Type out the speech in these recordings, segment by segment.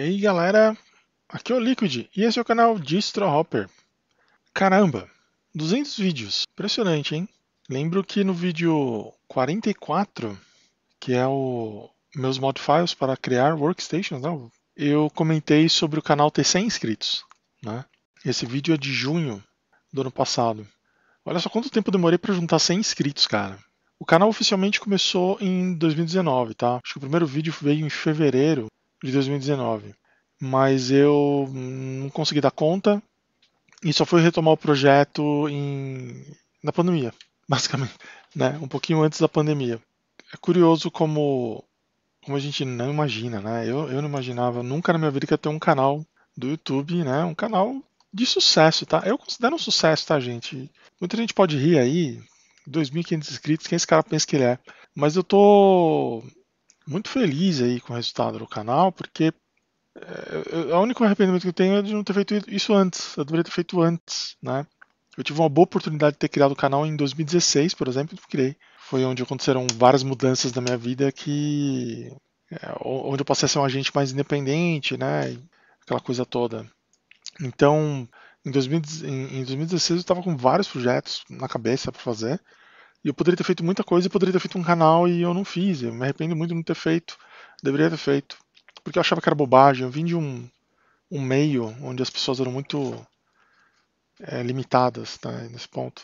E aí galera, aqui é o Liquid e esse é o canal Distro Hopper. Caramba, 200 vídeos, impressionante hein? Lembro que no vídeo 44, que é o meus modifiers para criar workstations, né, eu comentei sobre o canal ter 100 inscritos. Né? Esse vídeo é de junho do ano passado. Olha só quanto tempo demorei para juntar 100 inscritos, cara. O canal oficialmente começou em 2019, tá? Acho que o primeiro vídeo veio em fevereiro de 2019. Mas eu não consegui dar conta e só fui retomar o projeto em, na pandemia, basicamente, né? um pouquinho antes da pandemia. É curioso como, como a gente não imagina, né? Eu, eu não imaginava nunca na minha vida que ia ter um canal do YouTube, né? Um canal de sucesso, tá? Eu considero um sucesso, tá, gente? Muita gente pode rir aí, 2.500 inscritos, quem esse cara pensa que ele é? Mas eu tô muito feliz aí com o resultado do canal, porque é, o único arrependimento que eu tenho é de não ter feito isso antes. Eu deveria ter feito antes, né? Eu tive uma boa oportunidade de ter criado o canal em 2016, por exemplo, e criei. Foi onde aconteceram várias mudanças na minha vida que é, onde eu passei a ser um agente mais independente, né? Aquela coisa toda. Então, em, 2000, em, em 2016 eu estava com vários projetos na cabeça para fazer e eu poderia ter feito muita coisa, e poderia ter feito um canal e eu não fiz. Eu me arrependo muito de não ter feito. Deveria ter feito. Porque eu achava que era bobagem. Eu vim de um, um meio onde as pessoas eram muito é, limitadas tá nesse ponto.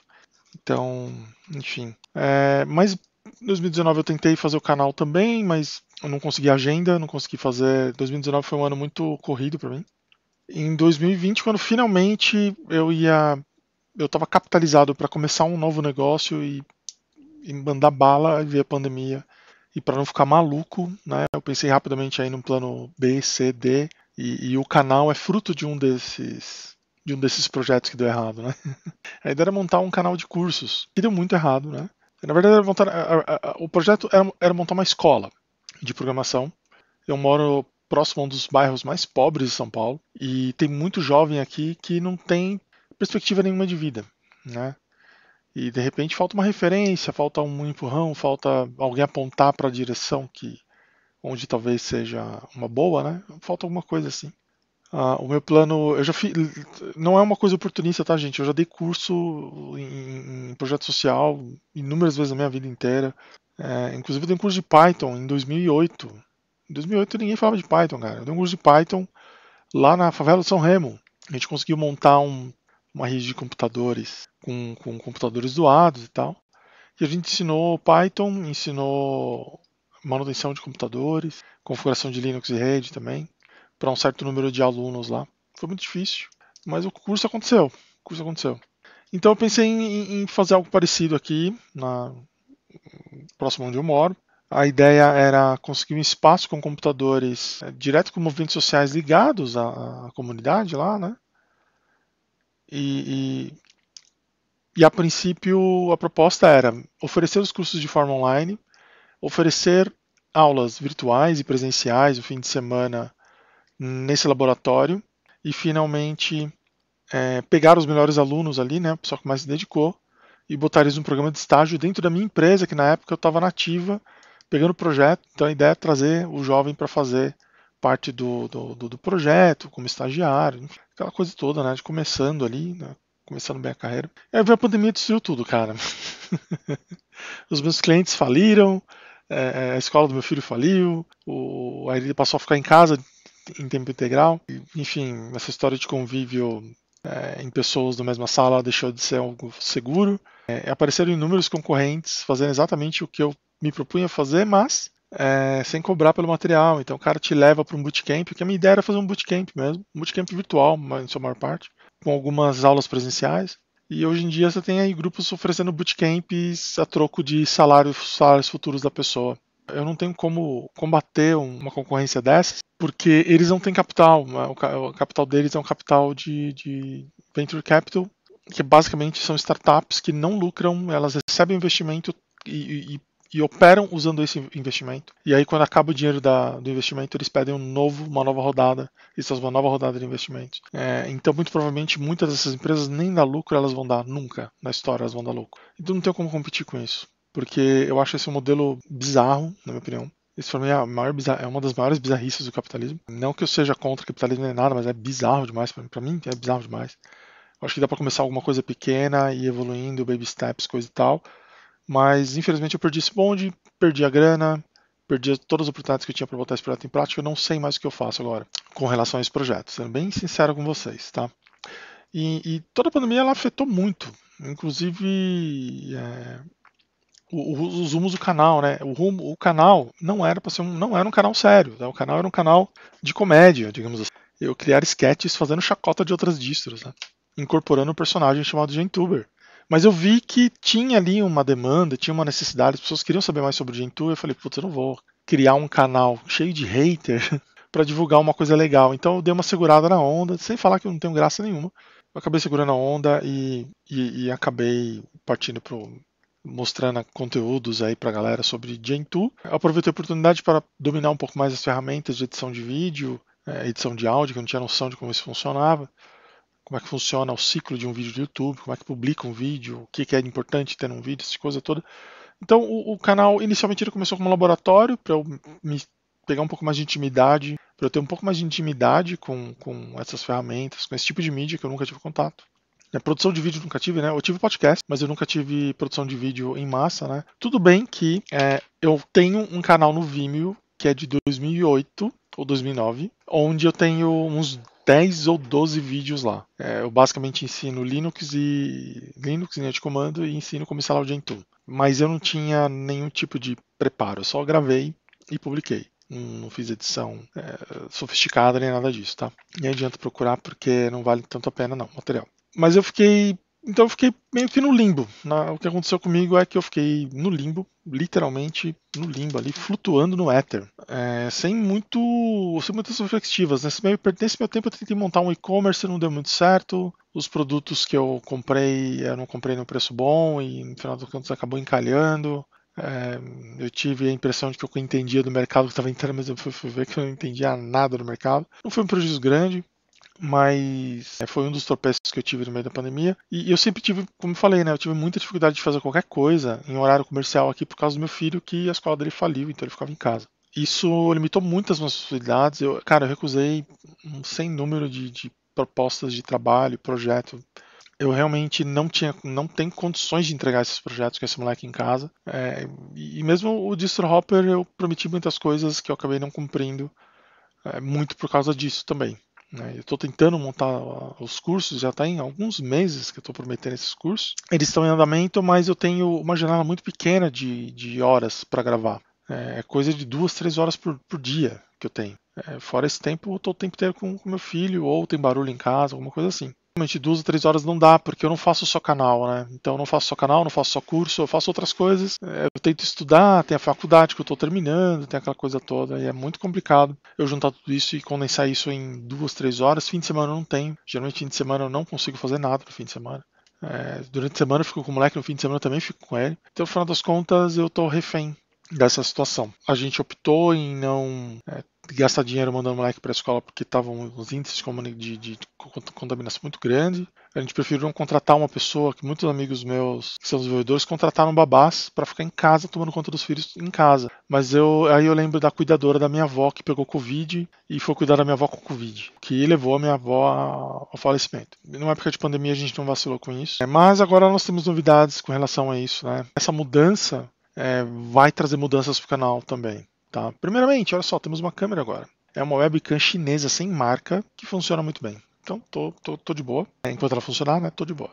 Então, enfim. É, mas em 2019 eu tentei fazer o canal também, mas eu não consegui agenda, não consegui fazer. 2019 foi um ano muito corrido para mim. Em 2020, quando finalmente eu ia. Eu estava capitalizado para começar um novo negócio e e mandar bala e ver a pandemia. E para não ficar maluco, né, eu pensei rapidamente aí num plano B, C, D, e, e, o canal é fruto de um desses de um desses projetos que deu errado, né? A ideia era montar um canal de cursos, que deu muito errado, né? Na verdade, montar, a, a, o projeto era, era montar uma escola de programação. Eu moro próximo a um dos bairros mais pobres de São Paulo e tem muito jovem aqui que não tem perspectiva nenhuma de vida, né? E de repente falta uma referência, falta um empurrão, falta alguém apontar para a direção que onde talvez seja uma boa, né? Falta alguma coisa assim. Ah, o meu plano, eu já fiz, não é uma coisa oportunista, tá, gente? Eu já dei curso em, em projeto social inúmeras vezes na minha vida inteira. É, inclusive eu dei um curso de Python em 2008. Em 2008 ninguém falava de Python, cara. Eu dei um curso de Python lá na favela do São Remo. A gente conseguiu montar um uma rede de computadores com, com computadores doados e tal. E a gente ensinou Python, ensinou manutenção de computadores, configuração de Linux e rede também, para um certo número de alunos lá. Foi muito difícil, mas o curso aconteceu. O curso aconteceu. Então eu pensei em, em fazer algo parecido aqui, na, próximo onde eu moro. A ideia era conseguir um espaço com computadores é, direto com movimentos sociais ligados à, à comunidade lá, né? E, e, e a princípio a proposta era oferecer os cursos de forma online, oferecer aulas virtuais e presenciais o fim de semana nesse laboratório e finalmente é, pegar os melhores alunos ali, né, o pessoal que mais se dedicou, e botar eles num programa de estágio dentro da minha empresa, que na época eu estava nativa, pegando o projeto. Então a ideia é trazer o jovem para fazer parte do, do, do projeto, como estagiário, aquela coisa toda, né? De começando ali, né? começando bem a carreira. E aí veio a pandemia e destruiu tudo, cara. Os meus clientes faliram, é, é, a escola do meu filho faliu, o, aí ele passou a ficar em casa em tempo integral. E, enfim, essa história de convívio é, em pessoas da mesma sala deixou de ser algo seguro. É, apareceram inúmeros concorrentes fazendo exatamente o que eu me propunha fazer, mas é, sem cobrar pelo material. Então o cara te leva para um bootcamp, que a minha ideia era fazer um bootcamp mesmo, um bootcamp virtual, em sua maior parte, com algumas aulas presenciais. E hoje em dia você tem aí grupos oferecendo bootcamps a troco de salários, salários futuros da pessoa. Eu não tenho como combater uma concorrência dessas, porque eles não têm capital. Né? O capital deles é um capital de, de venture capital, que basicamente são startups que não lucram, elas recebem investimento e, e, e operam usando esse investimento. E aí, quando acaba o dinheiro da, do investimento, eles pedem um novo, uma nova rodada. Isso é uma nova rodada de investimentos. É, então, muito provavelmente, muitas dessas empresas nem dá lucro, elas vão dar nunca na história, elas vão dar lucro. Então, não tem como competir com isso. Porque eu acho esse um modelo bizarro, na minha opinião. Isso para mim é, maior, é, uma das maiores bizarrices do capitalismo. Não que eu seja contra o capitalismo nem nada, mas é bizarro demais para mim. mim é bizarro demais. Eu acho que dá para começar alguma coisa pequena e evoluindo, baby steps, coisa e tal. Mas infelizmente eu perdi esse bonde, perdi a grana, perdi todas as oportunidades que eu tinha para botar esse projeto em prática. Eu não sei mais o que eu faço agora com relação a esse projeto, sendo bem sincero com vocês, tá? E, e toda a pandemia ela afetou muito, inclusive é, os rumos do canal, né? O rumo, o canal não era para ser um, não era um canal sério, né? o canal era um canal de comédia, digamos assim. Eu criar sketches fazendo chacota de outras distros, né? incorporando um personagem chamado Gentuber. Mas eu vi que tinha ali uma demanda, tinha uma necessidade, as pessoas queriam saber mais sobre o Gentoo. Eu falei, putz, eu não vou criar um canal cheio de hater para divulgar uma coisa legal. Então eu dei uma segurada na onda, sem falar que eu não tenho graça nenhuma. Eu acabei segurando a onda e, e, e acabei partindo pro, mostrando conteúdos aí para galera sobre Gentoo. Aproveitei a oportunidade para dominar um pouco mais as ferramentas de edição de vídeo, é, edição de áudio, que eu não tinha noção de como isso funcionava como é que funciona o ciclo de um vídeo do YouTube, como é que publica um vídeo, o que, que é importante ter num vídeo, essa coisa toda. Então o, o canal inicialmente ele começou como um laboratório para eu me pegar um pouco mais de intimidade, para eu ter um pouco mais de intimidade com, com essas ferramentas, com esse tipo de mídia que eu nunca tive contato. A produção de vídeo nunca tive, né? Eu tive podcast, mas eu nunca tive produção de vídeo em massa, né? Tudo bem que é, eu tenho um canal no Vimeo que é de 2008 ou 2009, onde eu tenho uns 10 ou 12 vídeos lá. É, eu basicamente ensino Linux e Linux, linha né, de comando e ensino como instalar o Gentoo. Mas eu não tinha nenhum tipo de preparo, eu só gravei e publiquei. Não fiz edição é, sofisticada nem nada disso, tá? Nem adianta procurar porque não vale tanto a pena não, material. Mas eu fiquei então eu fiquei meio que no limbo. Na, o que aconteceu comigo é que eu fiquei no limbo, literalmente no limbo ali, flutuando no éter. É, sem muito. sem muitas perspectivas. Né? Nesse, meio, nesse meu tempo eu tentei montar um e-commerce, não deu muito certo. Os produtos que eu comprei, eu não comprei no preço bom e no final do contas acabou encalhando. É, eu tive a impressão de que eu entendia do mercado que estava entrando, mas eu fui, fui ver que eu não entendia nada do mercado. Não foi um prejuízo grande, mas é, foi um dos tropeços que eu tive no meio da pandemia. E, eu sempre tive, como eu falei, né, eu tive muita dificuldade de fazer qualquer coisa em horário comercial aqui por causa do meu filho, que a escola dele faliu, então ele ficava em casa. Isso limitou muito as minhas possibilidades. Eu, cara, eu recusei um sem número de, de propostas de trabalho, projeto. Eu realmente não tinha, não tenho condições de entregar esses projetos com esse moleque em casa. É, e mesmo o Distro Hopper, eu prometi muitas coisas que eu acabei não cumprindo, é, muito por causa disso também. Né? Estou tentando montar os cursos, já está em alguns meses que estou prometendo esses cursos. Eles estão em andamento, mas eu tenho uma janela muito pequena de, de horas para gravar. É, é coisa de duas, três horas por, por dia que eu tenho. É, fora esse tempo, eu estou o tempo inteiro com, com meu filho, ou tem barulho em casa, alguma coisa assim. Geralmente duas ou três horas não dá, porque eu não faço só canal, né? Então eu não faço só canal, não faço só curso, eu faço outras coisas. É, eu tento estudar, tem a faculdade que eu estou terminando, tem aquela coisa toda, e é muito complicado eu juntar tudo isso e condensar isso em duas, três horas. Fim de semana eu não tenho. Geralmente fim de semana eu não consigo fazer nada no fim de semana. É, durante a semana eu fico com o moleque, no fim de semana eu também fico com ele. Então, no final das contas, eu tô refém dessa situação. A gente optou em não é, gastar dinheiro mandando moleque para a escola porque estavam os índices de, de, contaminação muito grande. A gente preferiu contratar uma pessoa que muitos amigos meus que são desenvolvedores contrataram babás para ficar em casa tomando conta dos filhos em casa. Mas eu aí eu lembro da cuidadora da minha avó que pegou covid e foi cuidar da minha avó com covid, que levou a minha avó ao falecimento. Numa época de pandemia a gente não vacilou com isso. É, mas agora nós temos novidades com relação a isso, né? Essa mudança é, vai trazer mudanças para o canal também. Tá? Primeiramente, olha só, temos uma câmera agora. É uma webcam chinesa sem marca que funciona muito bem. Então tô, tô, tô de boa. É, enquanto ela funcionar, né? Tô de boa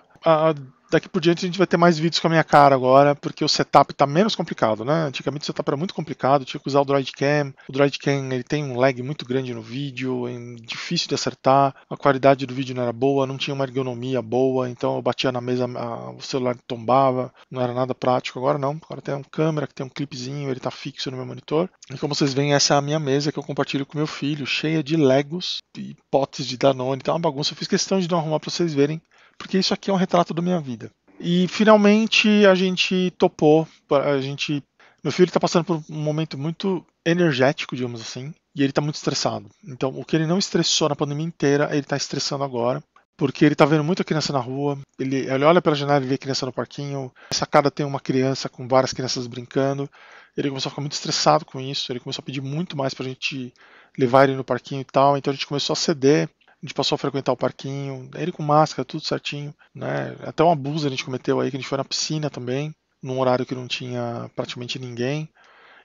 daqui por diante a gente vai ter mais vídeos com a minha cara agora, porque o setup está menos complicado, né? Antigamente o setup era muito complicado, tinha que usar o DroidCam. O DroidCam ele tem um lag muito grande no vídeo, é difícil de acertar, a qualidade do vídeo não era boa, não tinha uma ergonomia boa, então eu batia na mesa, a, o celular tombava, não era nada prático. Agora não, agora tem uma câmera que tem um clipezinho, ele está fixo no meu monitor. E como vocês veem, essa é a minha mesa que eu compartilho com meu filho, cheia de Legos e potes de Danone, tá uma bagunça. Eu fiz questão de não arrumar para vocês verem porque isso aqui é um retrato da minha vida. E finalmente a gente topou, a gente meu filho está passando por um momento muito energético, digamos assim, e ele está muito estressado. Então, o que ele não estressou na pandemia inteira, ele está estressando agora, porque ele está vendo muita criança na rua, ele, ele olha pela janela e vê criança no parquinho, a sacada tem uma criança com várias crianças brincando, ele começou a ficar muito estressado com isso, ele começou a pedir muito mais para a gente levar ele no parquinho e tal, então a gente começou a ceder a gente passou a frequentar o parquinho, ele com máscara, tudo certinho, né? Até uma blusa a gente cometeu aí, que a gente foi na piscina também, num horário que não tinha praticamente ninguém.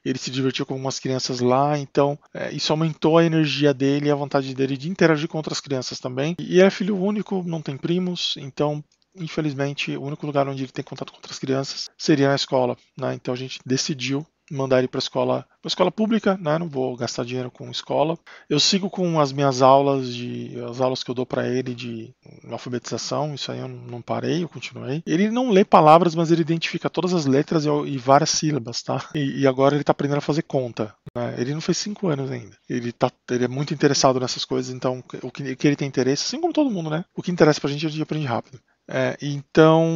Ele se divertiu com algumas crianças lá, então é, isso aumentou a energia dele e a vontade dele de interagir com outras crianças também. E é filho único, não tem primos, então infelizmente, o único lugar onde ele tem contato com outras crianças seria na escola. Né? Então a gente decidiu mandar ele para escola, para escola pública, né? Não vou gastar dinheiro com escola. Eu sigo com as minhas aulas de as aulas que eu dou para ele de alfabetização, isso aí eu não parei, eu continuei. Ele não lê palavras, mas ele identifica todas as letras e, e várias sílabas, tá? E, e, agora ele está aprendendo a fazer conta, né? Ele não fez cinco anos ainda. Ele tá ele é muito interessado nessas coisas, então o que, o que ele tem interesse, assim como todo mundo, né? O que interessa a gente a é gente aprende rápido. É, então,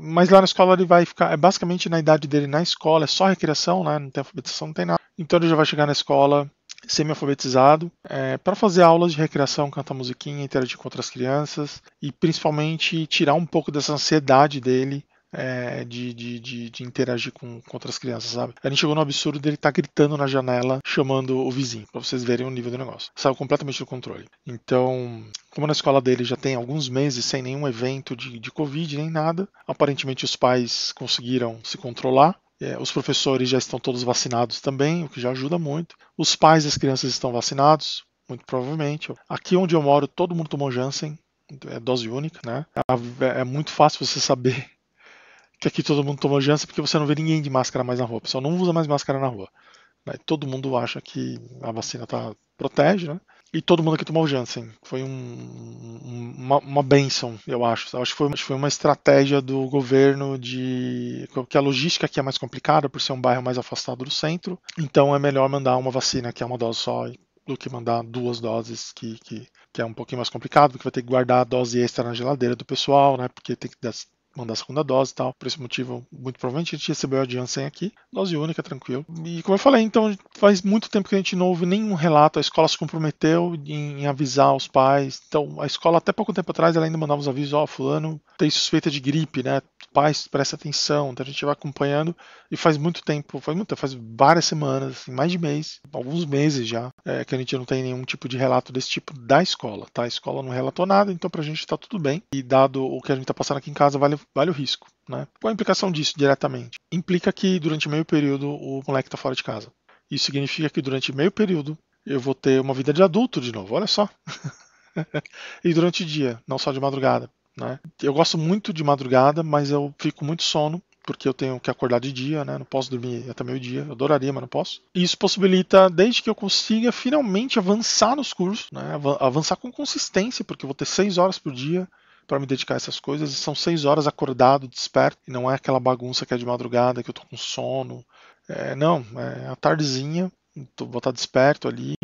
mas lá na escola ele vai ficar, é basicamente na idade dele na escola, é só recreação, né? Não tem alfabetização, não tem nada. Então ele já vai chegar na escola semi-alfabetizado é, para fazer aulas de recreação, cantar musiquinha, interagir com outras crianças e principalmente tirar um pouco dessa ansiedade dele é, de, de, de, de, interagir com, com, outras crianças, sabe? A gente chegou no absurdo dele estar tá gritando na janela, chamando o vizinho, pra vocês verem o nível do negócio. Saiu completamente do controle. Então, como na escola dele já tem alguns meses sem nenhum evento de, de Covid nem nada, aparentemente os pais conseguiram se controlar. É, os professores já estão todos vacinados também, o que já ajuda muito. Os pais das crianças estão vacinados, muito provavelmente. Aqui onde eu moro, todo mundo tomou Janssen, é dose única, né? É, é muito fácil você saber que aqui todo mundo toma Janssen porque você não vê ninguém de máscara mais na rua. O pessoal não usa mais máscara na rua. Né? Todo mundo acha que a vacina tá, protege, né? E todo mundo aqui tomou Janssen. Foi um, uma, uma benção, eu acho. Eu acho que, foi, acho que foi, uma estratégia do governo de. que a logística aqui é mais complicada por ser um bairro mais afastado do centro. Então é melhor mandar uma vacina, que é uma dose só, do que mandar duas doses, que, que, que é um pouquinho mais complicado, porque vai ter que guardar a dose extra na geladeira do pessoal, né? Porque tem que mandar a segunda dose e tal. Por esse motivo, muito provavelmente a gente recebeu a Janssen aqui, dose única, tranquilo. E como eu falei, então faz muito tempo que a gente não ouve nenhum relato, a escola se comprometeu em avisar os pais. Então, a escola até pouco tempo atrás ela ainda mandava os avisos, ó, oh, fulano tem suspeita de gripe, né? pais prestem atenção, então a gente vai acompanhando e faz muito tempo, faz muito, faz várias semanas, assim, mais de mês, alguns meses já, é, que a gente não tem nenhum tipo de relato desse tipo da escola, tá? A escola não relatou nada, então pra gente tá tudo bem e dado o que a gente tá passando aqui em casa, vale, vale o risco, né? Qual a implicação disso diretamente? Implica que durante meio período o moleque tá fora de casa. Isso significa que durante meio período eu vou ter uma vida de adulto de novo, olha só. e durante o dia, não só de madrugada. Né? Eu gosto muito de madrugada, mas eu fico muito sono porque eu tenho que acordar de dia, né? Não posso dormir até meio-dia. Eu adoraria, mas não posso. E isso possibilita, desde que eu consiga finalmente avançar nos cursos, né? Avançar com consistência, porque eu vou ter seis horas por dia para me dedicar a essas coisas. E são seis horas acordado, desperto. E não é aquela bagunça que é de madrugada, que eu tô com sono. É, não, é a tardezinha. Vou estar tá desperto ali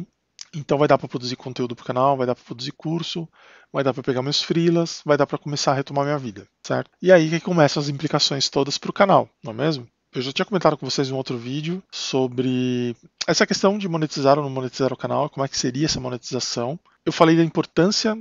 então vai dar para produzir conteúdo para o canal, vai dar para produzir curso, vai dar para pegar meus freelas, vai dar para começar a retomar minha vida, certo? E aí que começam as implicações todas para o canal, não é mesmo? Eu já tinha comentado com vocês em um outro vídeo sobre essa questão de monetizar ou não monetizar o canal, como é que seria essa monetização. Eu falei da importância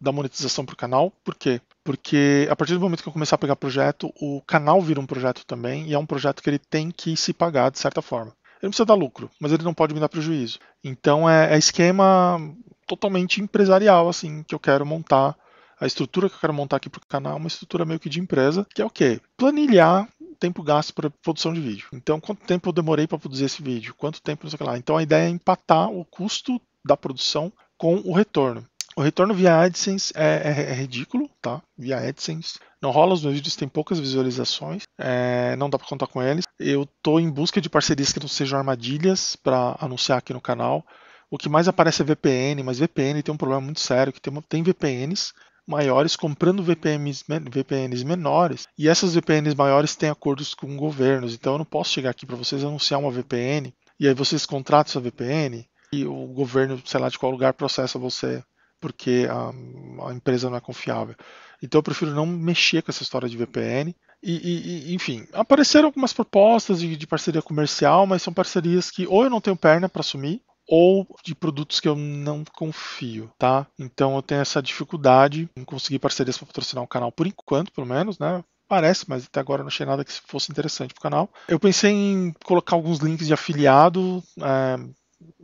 da monetização para o canal, por quê? Porque a partir do momento que eu começar a pegar projeto, o canal vira um projeto também, e é um projeto que ele tem que se pagar de certa forma. Ele precisa dar lucro, mas ele não pode me dar prejuízo. Então é, é esquema totalmente empresarial, assim, que eu quero montar. A estrutura que eu quero montar aqui para o canal é uma estrutura meio que de empresa, que é o quê? Planilhar tempo gasto para produção de vídeo. Então, quanto tempo eu demorei para produzir esse vídeo? Quanto tempo, não sei o que lá. Então, a ideia é empatar o custo da produção com o retorno. O retorno via AdSense é, é, é, ridículo, tá? Via AdSense. Não rola, os meus vídeos têm poucas visualizações, é, não dá para contar com eles. Eu tô em busca de parcerias que não sejam armadilhas para anunciar aqui no canal. O que mais aparece é VPN, mas VPN tem um problema muito sério, que tem, tem VPNs maiores comprando VPNs, VPNs menores e essas VPNs maiores têm acordos com governos, então eu não posso chegar aqui para vocês anunciar uma VPN e aí vocês contratam essa VPN e o governo, sei lá de qual lugar, processa você porque a, a empresa não é confiável. Então eu prefiro não mexer com essa história de VPN. E, e, enfim, apareceram algumas propostas de, de, parceria comercial, mas são parcerias que ou eu não tenho perna para assumir, ou de produtos que eu não confio, tá? Então eu tenho essa dificuldade em conseguir parcerias para patrocinar o canal por enquanto, pelo menos, né? Parece, mas até agora não achei nada que fosse interessante para o canal. Eu pensei em colocar alguns links de afiliado, é,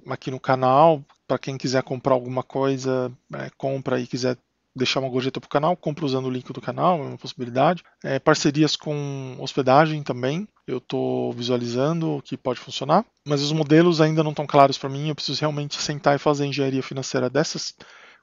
aqui no canal. Para quem quiser comprar alguma coisa, é, compra e quiser deixar uma gorjeta para o canal, compra usando o link do canal, é uma possibilidade. É, parcerias com hospedagem também, eu estou visualizando o que pode funcionar, mas os modelos ainda não estão claros para mim, eu preciso realmente sentar e fazer engenharia financeira dessas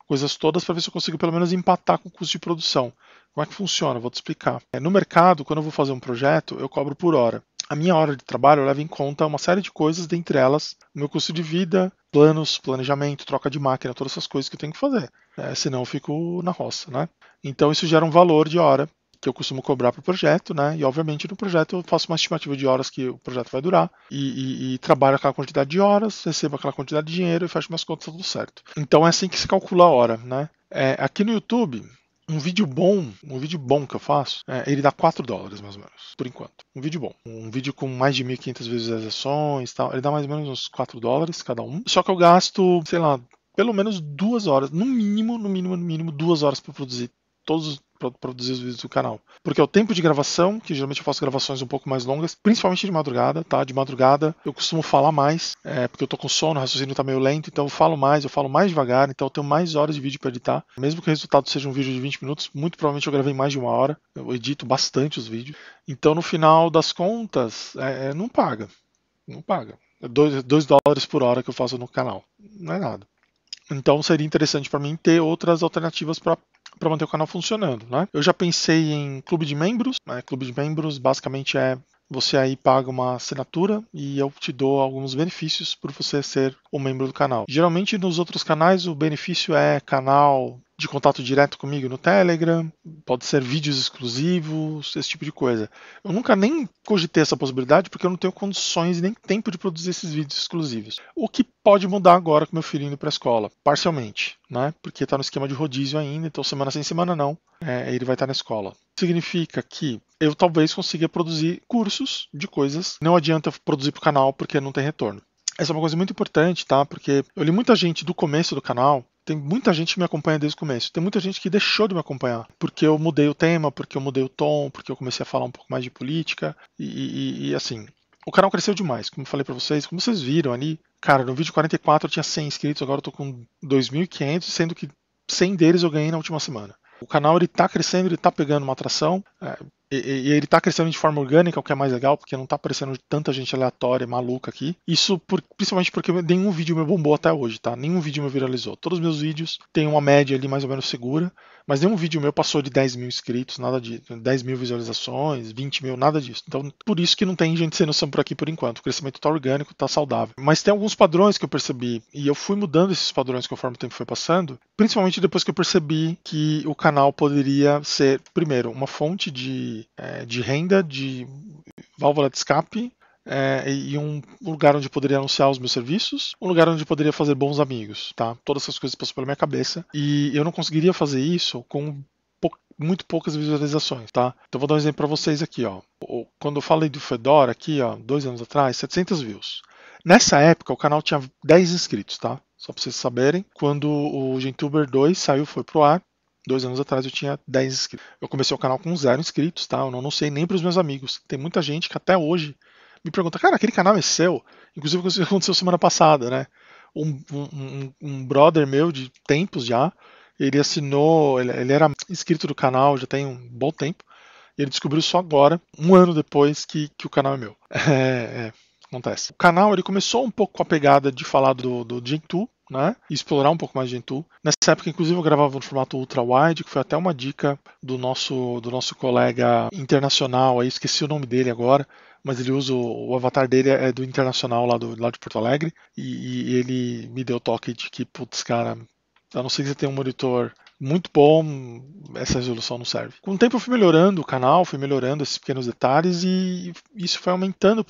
coisas todas para ver se eu consigo pelo menos empatar com o custo de produção. Como é que funciona? Vou te explicar. É, no mercado, quando eu vou fazer um projeto, eu cobro por hora a minha hora de trabalho leva em conta uma série de coisas, dentre elas meu custo de vida, planos, planejamento, troca de máquina, todas essas coisas que eu tenho que fazer. É, senão eu fico na roça, né? Então isso gera um valor de hora que eu costumo cobrar para o projeto, né? E obviamente no projeto eu faço uma estimativa de horas que o projeto vai durar e, e, e trabalho aquela quantidade de horas, recebo aquela quantidade de dinheiro e fecho minhas contas tá tudo certo. Então é assim que se calcula a hora, né? É, aqui no YouTube um vídeo bom, um vídeo bom que eu faço, é, ele dá 4 dólares mais ou menos, por enquanto. Um vídeo bom. Um vídeo com mais de 1.500 visualizações e tal, ele dá mais ou menos uns 4 dólares cada um. Só que eu gasto, sei lá, pelo menos duas horas, no mínimo, no mínimo, no mínimo, duas horas para produzir todos para produzir os vídeos do canal. Porque é o tempo de gravação, que geralmente eu faço gravações um pouco mais longas, principalmente de madrugada, tá? De madrugada eu costumo falar mais, é, porque eu tô com sono, o raciocínio tá meio lento, então eu falo mais, eu falo mais devagar, então eu tenho mais horas de vídeo para editar. Mesmo que o resultado seja um vídeo de 20 minutos, muito provavelmente eu gravei mais de uma hora, eu edito bastante os vídeos. Então no final das contas, é, é, não paga. Não paga. 2 é dólares por hora que eu faço no canal. Não é nada. Então seria interessante para mim ter outras alternativas para para manter o canal funcionando, né? Eu já pensei em clube de membros, né? Clube de membros basicamente é você aí paga uma assinatura e eu te dou alguns benefícios por você ser um membro do canal. Geralmente nos outros canais o benefício é canal de contato direto comigo no Telegram, pode ser vídeos exclusivos, esse tipo de coisa. Eu nunca nem cogitei essa possibilidade porque eu não tenho condições nem tempo de produzir esses vídeos exclusivos. O que pode mudar agora com meu filho indo para a escola, parcialmente, né? Porque está no esquema de rodízio ainda, então semana sem semana não, é, ele vai estar tá na escola. Significa que eu talvez consiga produzir cursos de coisas. Não adianta produzir para o canal porque não tem retorno. Essa é uma coisa muito importante, tá? Porque eu li muita gente do começo do canal tem muita gente que me acompanha desde o começo. Tem muita gente que deixou de me acompanhar porque eu mudei o tema, porque eu mudei o tom, porque eu comecei a falar um pouco mais de política e, e, e assim. O canal cresceu demais, como eu falei para vocês, como vocês viram ali, cara, no vídeo 44 eu tinha 100 inscritos, agora eu tô com 2.500, sendo que 100 deles eu ganhei na última semana. O canal ele tá crescendo, ele tá pegando uma atração. É, e, e, ele tá crescendo de forma orgânica, o que é mais legal, porque não tá aparecendo tanta gente aleatória e maluca aqui. Isso por, principalmente porque nenhum vídeo me bombou até hoje, tá? Nenhum vídeo me viralizou. Todos os meus vídeos têm uma média ali mais ou menos segura, mas nenhum vídeo meu passou de 10 mil inscritos, nada de 10 mil visualizações, 20 mil, nada disso. Então, por isso que não tem gente sem noção por aqui por enquanto. O crescimento tá orgânico, tá saudável. Mas tem alguns padrões que eu percebi, e eu fui mudando esses padrões conforme o tempo foi passando, principalmente depois que eu percebi que o canal poderia ser, primeiro, uma fonte de de, é, de renda, de válvula de escape, é, e um lugar onde poderia anunciar os meus serviços, um lugar onde poderia fazer bons amigos, tá? Todas essas coisas passam pela minha cabeça e eu não conseguiria fazer isso com muito poucas visualizações, tá? Então vou dar um exemplo para vocês aqui, ó. Quando eu falei do Fedora aqui, ó, dois anos atrás, 700 views. Nessa época o canal tinha 10 inscritos, tá? Só para vocês saberem, quando o Gentuber 2 saiu, foi pro ar, dois anos atrás eu tinha 10 inscritos. Eu comecei o canal com zero inscritos, tá? Eu não, não sei nem para os meus amigos. Tem muita gente que até hoje me pergunta, cara, aquele canal é seu? Inclusive aconteceu semana passada, né? Um, um, um, brother meu de tempos já, ele assinou, ele, ele era inscrito do canal já tem um bom tempo, e ele descobriu só agora, um ano depois, que, que o canal é meu. É, é, acontece. O canal ele começou um pouco com a pegada de falar do, do Gentoo, né? E explorar um pouco mais Gentoo. Nessa época, inclusive, eu gravava no formato ultra-wide, que foi até uma dica do nosso, do nosso colega internacional, aí esqueci o nome dele agora, mas ele usa o, avatar dele é do internacional lá, do, lá de Porto Alegre, e, e ele me deu toque de que, putz, cara, a não ser que você tenha um monitor muito bom, essa resolução não serve. Com o tempo eu fui melhorando o canal, fui melhorando esses pequenos detalhes e isso foi aumentando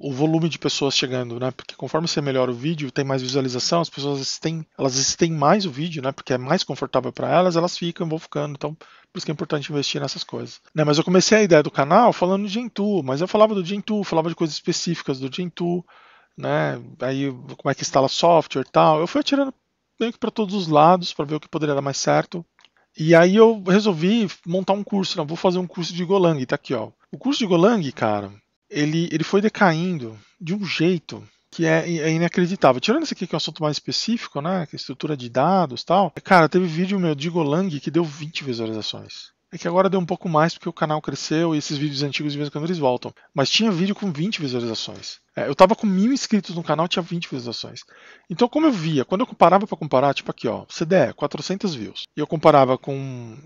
o volume de pessoas chegando, né? Porque conforme você melhora o vídeo, tem mais visualização, as pessoas assistem, elas assistem mais o vídeo, né? Porque é mais confortável para elas, elas ficam, vão ficando, então por isso que é importante investir nessas coisas. Né, mas eu comecei a ideia do canal falando de Gentoo, mas eu falava do Gentoo, falava de coisas específicas do Gentoo, né? Aí como é que instala software e tal. Eu fui atirando meio que para todos os lados para ver o que poderia dar mais certo. E aí eu resolvi montar um curso, não, vou fazer um curso de Golang, tá aqui, ó. O curso de Golang, cara, ele, ele foi decaindo de um jeito que é, é, inacreditável. Tirando esse aqui que é um assunto mais específico, né, que é estrutura de dados, tal. Cara, teve vídeo meu de Golang que deu 20 visualizações. É que agora deu um pouco mais porque o canal cresceu e esses vídeos antigos de vez em quando eles voltam. Mas tinha vídeo com 20 visualizações. É, eu tava com mil inscritos no canal tinha 20 visualizações. Então, como eu via, quando eu comparava para comparar, tipo aqui, ó, CDE, 400 views. E eu comparava com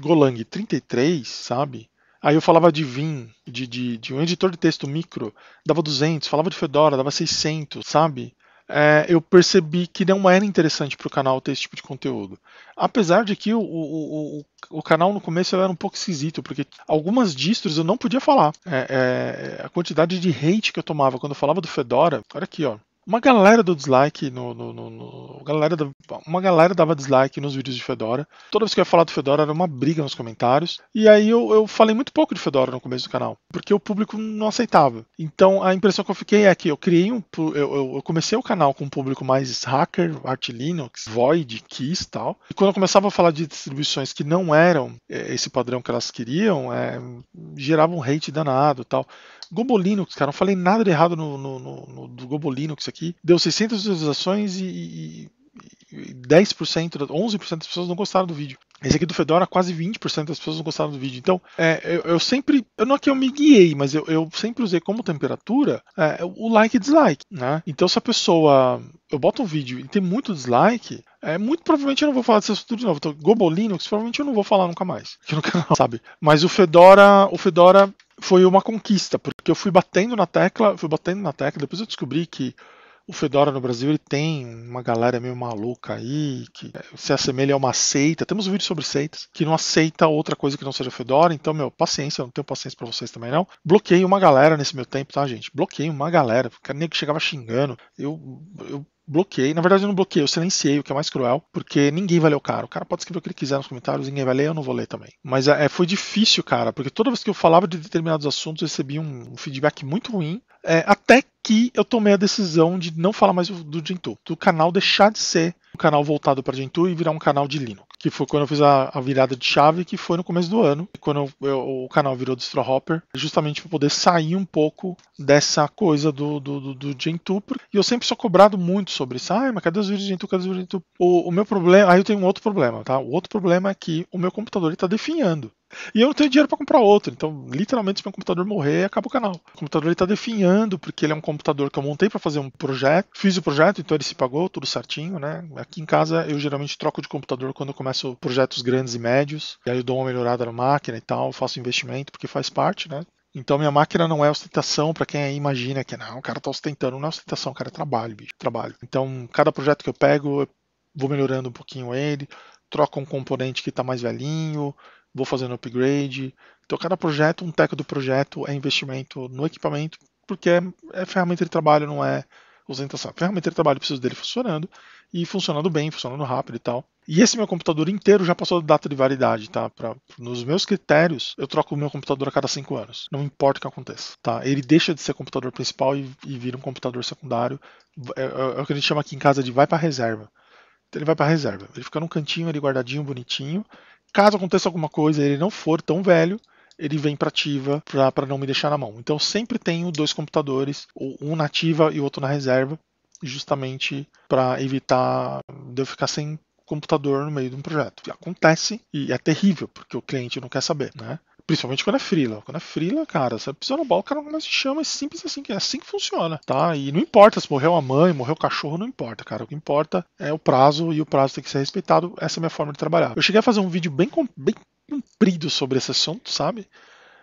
Golang, 33, sabe? Aí eu falava de Vim, de, de, de, um editor de texto micro, dava 200, falava de Fedora, dava 600, sabe? é, eu percebi que não era interessante para o canal ter esse tipo de conteúdo. Apesar de que o, o, o, o, canal no começo era um pouco esquisito, porque algumas distros eu não podia falar. É, é, a quantidade de hate que eu tomava quando eu falava do Fedora, olha aqui, ó, uma galera do dislike no. no, no, no galera da, uma galera dava dislike nos vídeos de Fedora. Toda vez que eu ia falar do Fedora era uma briga nos comentários. E aí eu, eu falei muito pouco de Fedora no começo do canal, porque o público não aceitava. Então a impressão que eu fiquei é que eu criei um. Eu, eu, eu comecei o canal com um público mais hacker, Arch Linux, Void, Kiss e tal. E quando eu começava a falar de distribuições que não eram é, esse padrão que elas queriam, é, gerava um hate danado e tal. Gobo Linux, cara, não falei nada de errado no, no, no, no do Gobo Linux aqui. Deu 600 visualizações e, e 10%, 11% das pessoas não gostaram do vídeo. Esse aqui do Fedora, quase 20% das pessoas não gostaram do vídeo. Então, é, eu, eu, sempre. Eu não é que eu me guiei, mas eu, eu sempre usei como temperatura é, o like e dislike. Né? Então, se a pessoa. Eu boto um vídeo e tem muito dislike, é, muito provavelmente eu não vou falar desse assunto de novo. Então, Gobo Linux, provavelmente eu não vou falar nunca mais aqui no canal, sabe? Mas o Fedora, o Fedora foi uma conquista, porque eu fui batendo na tecla, fui batendo na tecla, depois eu descobri que o Fedora no Brasil ele tem uma galera meio maluca aí, que é, se assemelha a uma seita. Temos um vídeo sobre seitas, que não aceita outra coisa que não seja Fedora. Então, meu, paciência, eu não tenho paciência para vocês também não. Bloqueei uma galera nesse meu tempo, tá, gente? Bloqueei uma galera. O cara nem que chegava xingando. Eu, eu bloqueei. Na verdade, eu não bloqueei, eu silenciei, o que é mais cruel, porque ninguém vai ler o cara. O cara pode escrever o que ele quiser nos comentários, ninguém vai ler, eu não vou ler também. Mas é, é foi difícil, cara, porque toda vez que eu falava de determinados assuntos, eu recebia um, um feedback muito ruim. É, até que eu tomei a decisão de não falar mais do Gentoo, do canal deixar de ser um canal voltado para Gentoo e virar um canal de Lino que foi quando eu fiz a, a, virada de chave, que foi no começo do ano, quando eu, eu, o canal virou Distro Hopper, justamente para poder sair um pouco dessa coisa do, do, do, do Gentoo, e eu sempre sou cobrado muito sobre isso. Ah, mas cadê os vídeos de Gentoo, cadê os vídeos de Gentoo? O, o meu problema, aí eu tenho um outro problema, tá? O outro problema é que o meu computador está definhando. E eu não tenho dinheiro para comprar outro. Então, literalmente, se meu computador morrer, acaba o canal. O computador está definhando, porque ele é um computador que eu montei para fazer um projeto. Fiz o projeto, então ele se pagou, tudo certinho, né? Aqui em casa, eu geralmente troco de computador quando eu começo projetos grandes e médios. E aí eu dou uma melhorada na máquina e tal, faço investimento, porque faz parte, né? Então minha máquina não é ostentação para quem aí imagina que não, o cara está ostentando, não é ostentação, cara, é trabalho, bicho, trabalho. Então, cada projeto que eu pego, eu vou melhorando um pouquinho ele, troco um componente que está mais velhinho, vou fazendo upgrade. Então, cada projeto, um teco do projeto é investimento no equipamento, porque é, é ferramenta de trabalho, não é ostentação. Ferramenta de trabalho, preciso dele funcionando e funcionando bem, funcionando rápido e tal. E esse meu computador inteiro já passou da data de validade, tá? Pra, nos meus critérios, eu troco o meu computador a cada cinco anos. Não importa o que aconteça, tá? Ele deixa de ser computador principal e, e vira um computador secundário. É, é, é, o que a gente chama aqui em casa de vai para reserva. Então ele vai para reserva. Ele fica num cantinho ali guardadinho, bonitinho caso aconteça alguma coisa ele não for tão velho, ele vem para ativa para não me deixar na mão. Então sempre tenho dois computadores, um na ativa e outro na reserva, justamente para evitar de eu ficar sem computador no meio de um projeto. Acontece e é terrível, porque o cliente não quer saber, né? Principalmente quando é frila. Quando é frila, cara, você pisou na bola, o cara não mais te chama. É simples assim, é assim que funciona, tá? E não importa se morreu a mãe, morreu o cachorro, não importa, cara. O que importa é o prazo e o prazo tem que ser respeitado. Essa é a minha forma de trabalhar. Eu cheguei a fazer um vídeo bem, bem comprido sobre esse assunto, sabe?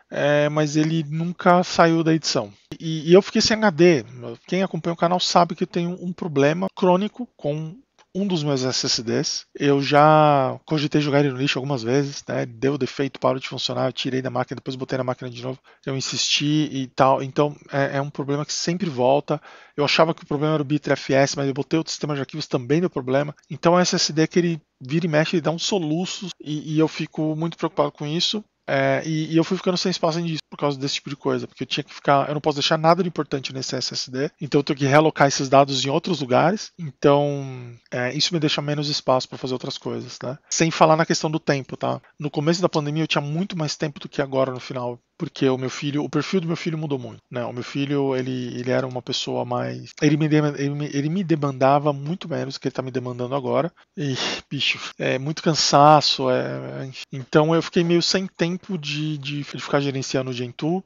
É, mas ele nunca saiu da edição. E, e, eu fiquei sem HD. Quem acompanha o canal sabe que eu tenho um problema crônico com um dos meus SSDs. Eu já cogitei jogar ele no lixo algumas vezes, né? Deu defeito, parou de funcionar, eu tirei da máquina, depois botei na máquina de novo. Eu insisti e tal. Então é, é um problema que sempre volta. Eu achava que o problema era o bitrefs, mas eu botei outro sistema de arquivos também deu problema. Então o é SSD que ele vira e mexe, ele dá uns soluços e, e eu fico muito preocupado com isso. É, e, e, eu fui ficando sem espaço em disco por causa desse tipo de coisa, porque eu tinha que ficar, eu não posso deixar nada de importante nesse SSD, então eu tenho que realocar esses dados em outros lugares, então é, isso me deixa menos espaço para fazer outras coisas, né? Sem falar na questão do tempo, tá? No começo da pandemia eu tinha muito mais tempo do que agora no final, porque o meu filho, o perfil do meu filho mudou muito, né? O meu filho, ele, ele era uma pessoa mais, ele me, ele, me, ele me demandava muito menos do que ele tá me demandando agora, e, bicho, é muito cansaço, é... então eu fiquei meio sem tempo de, de, de ficar gerenciando o Gentoo,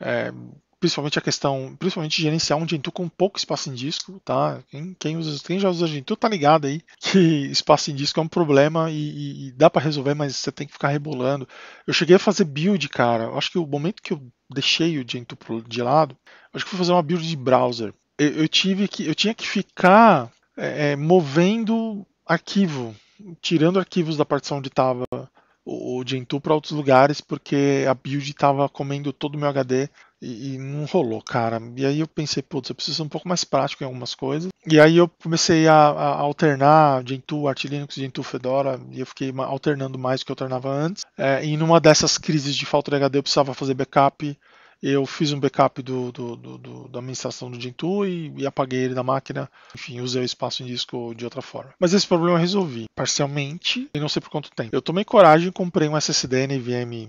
é, principalmente a questão, principalmente gerenciar um Gentoo com pouco espaço em disco, tá? Quem, quem, usa, quem já usa Gentoo tá ligado aí que espaço em disco é um problema e, e, e dá para resolver, mas você tem que ficar rebolando. Eu cheguei a fazer build, cara. acho que o momento que eu deixei o Gentoo de lado, acho que fui fazer uma build de browser. Eu, eu tive que, eu tinha que ficar é, é movendo arquivo, tirando arquivos da partição onde estava o Gentoo para outros lugares, porque a build estava comendo todo o meu HD e, não rolou, cara. E aí eu pensei, putz, eu preciso ser um pouco mais prático em algumas coisas. E aí eu comecei a, a alternar Gentoo, Artilinux, Gentoo, Fedora, e eu fiquei alternando mais do que eu alternava antes. É, e numa dessas crises de falta de HD eu precisava fazer backup eu fiz um backup do, do, do, do da administração do Gentoo e, e, apaguei ele da máquina. Enfim, usei o espaço em disco de outra forma. Mas esse problema eu resolvi parcialmente e não sei por quanto tempo. Eu tomei coragem e comprei um SSD NVMe.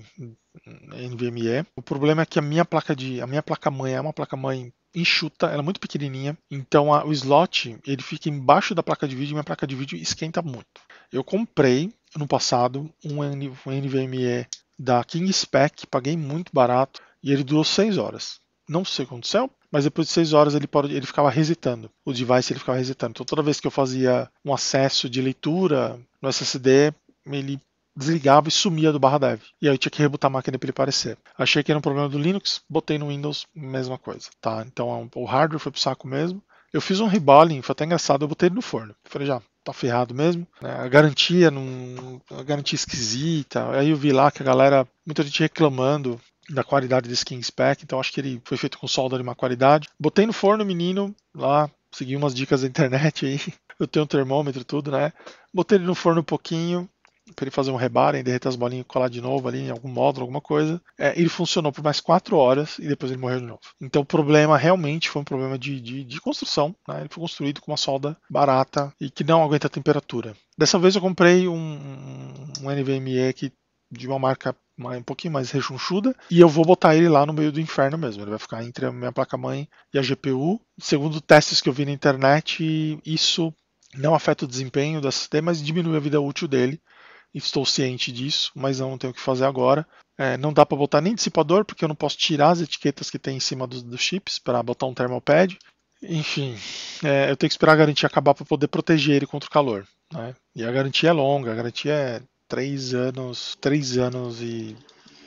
NVMe. O problema é que a minha placa de, a minha placa mãe é uma placa mãe enxuta, ela é muito pequenininha, então a, o slot ele fica embaixo da placa de vídeo e minha placa de vídeo esquenta muito. Eu comprei no passado um, um NVMe da King Spec, paguei muito barato, e ele durou 6 horas. Não sei o que aconteceu, mas depois de 6 horas ele, parou, ele ficava resetando. O device ele ficava resetando. Então toda vez que eu fazia um acesso de leitura no SSD, ele desligava e sumia do barra dev. E aí eu tinha que rebutar a máquina para ele aparecer. Achei que era um problema do Linux, botei no Windows, mesma coisa, tá? Então é o hardware foi pro saco mesmo. Eu fiz um reballing, foi até engraçado, eu botei ele no forno. Falei, já, tá ferrado mesmo. Né? A garantia, num, a garantia esquisita. Aí eu vi lá que a galera, muita gente reclamando da qualidade desse King Spec, então acho que ele foi feito com solda de uma qualidade. Botei no forno, menino, lá, segui umas dicas da internet aí, eu tenho um termômetro e tudo, né? Botei ele no forno um pouquinho, para ele fazer um rebar, derreter as bolinhas e colar de novo ali em algum módulo, alguma coisa. É, ele funcionou por mais quatro horas e depois ele morreu de novo. Então o problema realmente foi um problema de, de, de construção. Né? Ele foi construído com uma solda barata e que não aguenta a temperatura. Dessa vez eu comprei um, um NVMe que, de uma marca uma, um pouquinho mais rechonchuda, e eu vou botar ele lá no meio do inferno mesmo. Ele vai ficar entre a minha placa-mãe e a GPU. Segundo testes que eu vi na internet, isso não afeta o desempenho do SSD, mas diminui a vida útil dele. Estou ciente disso, mas não tenho o que fazer agora. É, não dá para botar nem dissipador, porque eu não posso tirar as etiquetas que tem em cima dos, chips para botar um pad Enfim, é, eu tenho que esperar a garantia acabar para poder proteger ele contra o calor. Né? E a garantia é longa, a garantia é três anos, três anos e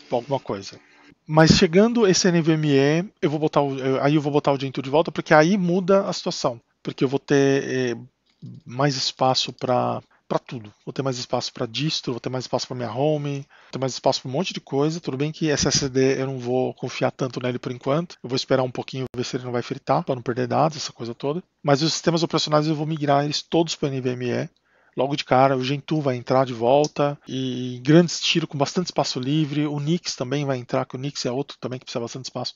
alguma coisa. Mas chegando esse NVMe, eu vou botar o, aí eu vou botar o Gentoo de volta, porque aí muda a situação. Porque eu vou ter é, mais espaço para para tudo. Vou ter mais espaço para distro, vou ter mais espaço para minha home, vou ter mais espaço para um monte de coisa. Tudo bem que SSD eu não vou confiar tanto nele por enquanto. Eu vou esperar um pouquinho ver se ele não vai fritar para não perder dados, essa coisa toda. Mas os sistemas operacionais eu vou migrar eles todos para NVMe logo de cara. O Gentoo vai entrar de volta e grandes tiros com bastante espaço livre. O Nix também vai entrar, que o Nix é outro também que precisa bastante espaço.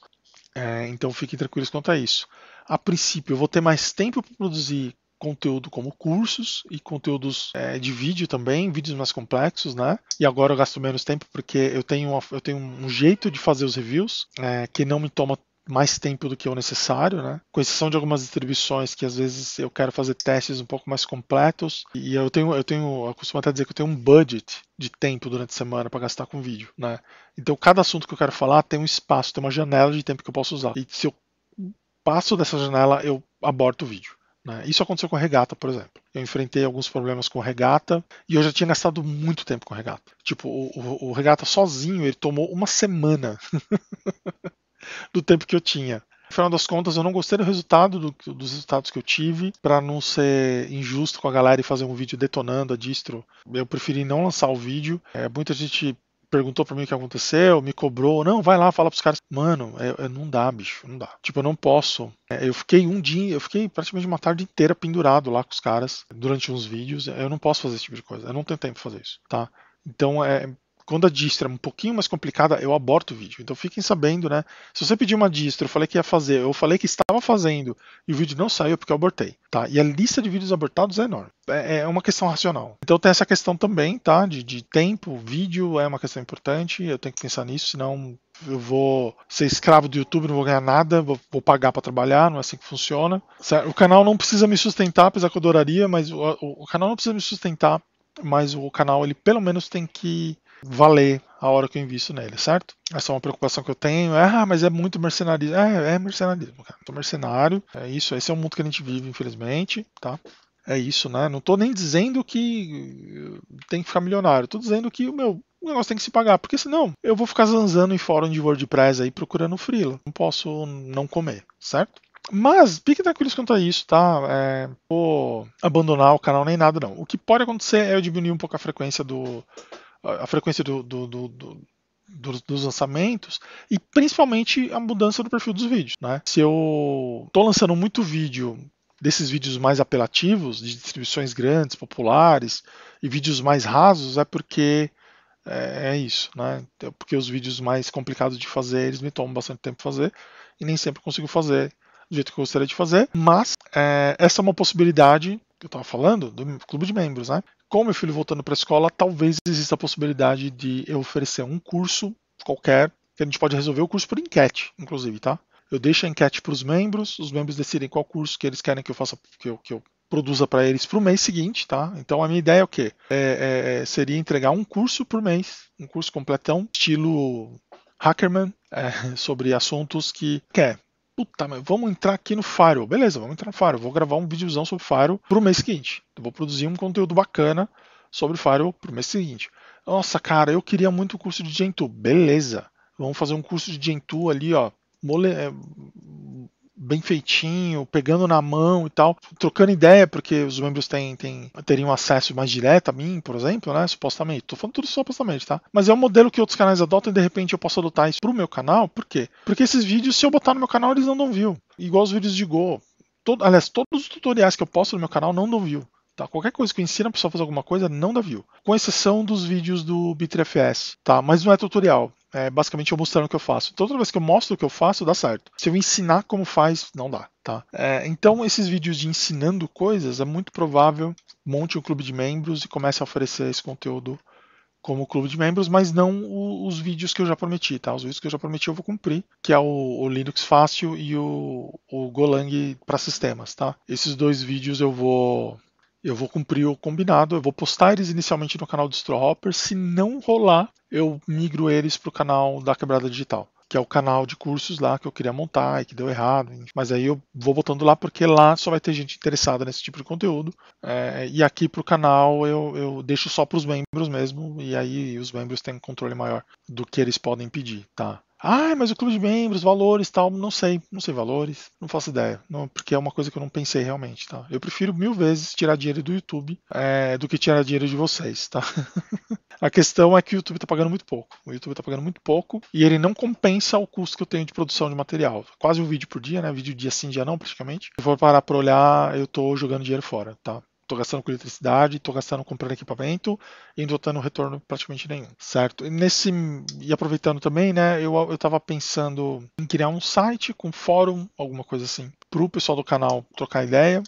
É, então fiquem tranquilos quanto a isso. A princípio, eu vou ter mais tempo para produzir conteúdo como cursos e conteúdos é, de vídeo também, vídeos mais complexos, né? E agora eu gasto menos tempo porque eu tenho, uma, eu tenho um jeito de fazer os reviews é, que não me toma mais tempo do que o necessário, né? Com exceção de algumas distribuições que às vezes eu quero fazer testes um pouco mais completos e eu tenho, eu tenho, eu costumo até dizer que eu tenho um budget de tempo durante a semana para gastar com vídeo, né? Então cada assunto que eu quero falar tem um espaço, tem uma janela de tempo que eu posso usar. E se eu passo dessa janela, eu aborto o vídeo. Né? Isso aconteceu com a regata, por exemplo. Eu enfrentei alguns problemas com a regata e eu já tinha gastado muito tempo com a regata. Tipo, o, o, o regata sozinho ele tomou uma semana do tempo que eu tinha. Afinal das contas, eu não gostei do resultado do, dos resultados que eu tive. Para não ser injusto com a galera e fazer um vídeo detonando a distro, eu preferi não lançar o vídeo. É, muita gente perguntou para mim o que aconteceu, me cobrou, não, vai lá, fala pros caras. Mano, é, é, não dá, bicho, não dá. Tipo, eu não posso. É, eu fiquei um dia, eu fiquei praticamente uma tarde inteira pendurado lá com os caras durante uns vídeos. Eu não posso fazer esse tipo de coisa. Eu não tenho tempo pra fazer isso, tá? Então, é, quando a distra, é um pouquinho mais complicada, eu aborto o vídeo. Então fiquem sabendo, né? Se você pedir uma distra, eu falei que ia fazer, eu falei que estava fazendo e o vídeo não saiu é porque eu abortei, tá? E a lista de vídeos abortados é enorme. É, é, uma questão racional. Então tem essa questão também, tá? De, de tempo, vídeo é uma questão importante, eu tenho que pensar nisso, senão eu vou ser escravo do YouTube, não vou ganhar nada, vou, vou pagar para trabalhar, não é assim que funciona. O canal não precisa me sustentar, apesar que eu adoraria, mas o, o, o canal não precisa me sustentar, mas o canal ele pelo menos tem que valer a hora que eu invisto nele, certo? Essa é uma preocupação que eu tenho. É, ah, mas é muito mercenarismo. É, é mercenarismo, cara. tô mercenário. É isso. Esse é o mundo que a gente vive, infelizmente, tá? É isso, né? Não tô nem dizendo que eh, tem que ficar milionário. Tô dizendo que o meu o negócio tem que se pagar, porque senão eu vou ficar zanzando em fórum de WordPress aí procurando frila. Não posso não comer, certo? Mas fiquem tranquilo quanto a isso, tá? É, vou abandonar o canal nem nada, não. O que pode acontecer é eu diminuir um pouco a frequência do, a, frequência do, do, do, dos lançamentos e principalmente a mudança do perfil dos vídeos. Né? Se eu estou lançando muito vídeo desses vídeos mais apelativos, de distribuições grandes, populares, e vídeos mais rasos, é porque é, é isso, né? É porque os vídeos mais complicados de fazer, eles me tomam bastante tempo fazer, e nem sempre consigo fazer do jeito que eu gostaria de fazer, mas é, essa é uma possibilidade que eu estava falando, do clube de membros, né? Com meu filho voltando para a escola, talvez exista a possibilidade de eu oferecer um curso qualquer, que a gente pode resolver o curso por enquete, inclusive, tá? Eu deixo a enquete para os membros, os membros decidem qual curso que eles querem que eu faça, que eu, que eu produza para eles para o mês seguinte, tá? Então a minha ideia é o quê? É, é, é, seria entregar um curso por mês, um curso completão, estilo Hackerman, é, sobre assuntos que quer puta, mas vamos entrar aqui no Faro. Beleza, vamos entrar no Faro. Vou gravar um videozão sobre Faro pro mês seguinte. Eu vou produzir um conteúdo bacana sobre Faro pro mês seguinte. Nossa, cara, eu queria muito o curso de Gentoo. Beleza. Vamos fazer um curso de Gentoo ali, ó. Mole... É, bem feitinho, pegando na mão e tal, trocando ideia, porque os membros têm, têm, teriam acesso mais direto a mim, por exemplo, né? Supostamente. Tô falando tudo supostamente, tá? Mas é um modelo que outros canais adotam e de repente eu posso adotar isso pro meu canal. Por quê? Porque esses vídeos, se eu botar no meu canal, eles não dão view. Igual os vídeos de Go. Todo, aliás, todos os tutoriais que eu posto no meu canal não dão view. Tá? Qualquer coisa que eu ensino a pessoa a fazer alguma coisa não dá view. Com exceção dos vídeos do B3FS, tá? Mas não é tutorial. É, basicamente eu mostrando o que eu faço. Então, toda vez que eu mostro o que eu faço, dá certo. Se eu ensinar como faz, não dá, tá? É, então, esses vídeos de ensinando coisas, é muito provável monte um clube de membros e comece a oferecer esse conteúdo como clube de membros, mas não o, os vídeos que eu já prometi, tá? Os vídeos que eu já prometi eu vou cumprir, que é o, o Linux Fácil e o, o Golang para sistemas, tá? Esses dois vídeos eu vou eu vou cumprir o combinado, eu vou postar eles inicialmente no canal do Strohopper, se não rolar, eu migro eles para o canal da Quebrada Digital, que é o canal de cursos lá que eu queria montar e que deu errado, mas aí eu vou botando lá porque lá só vai ter gente interessada nesse tipo de conteúdo, é, e aqui para o canal eu, eu deixo só para os membros mesmo, e aí os membros têm um controle maior do que eles podem pedir, tá? Ah, mas o clube de membros, valores, tal, não sei, não sei valores, não faço ideia, não, porque é uma coisa que eu não pensei realmente, tá? Eu prefiro mil vezes tirar dinheiro do YouTube é, do que tirar dinheiro de vocês, tá? a questão é que o YouTube tá pagando muito pouco, o YouTube tá pagando muito pouco e ele não compensa o custo que eu tenho de produção de material, quase um vídeo por dia, né? Vídeo dia sim, dia não, praticamente. Se for parar para olhar, eu tô jogando dinheiro fora, tá? Estou gastando com eletricidade, estou gastando comprando equipamento e não estou dando retorno praticamente nenhum, certo? E, nesse, e aproveitando também, né, eu estava pensando em criar um site com fórum, alguma coisa assim, para o pessoal do canal trocar ideia.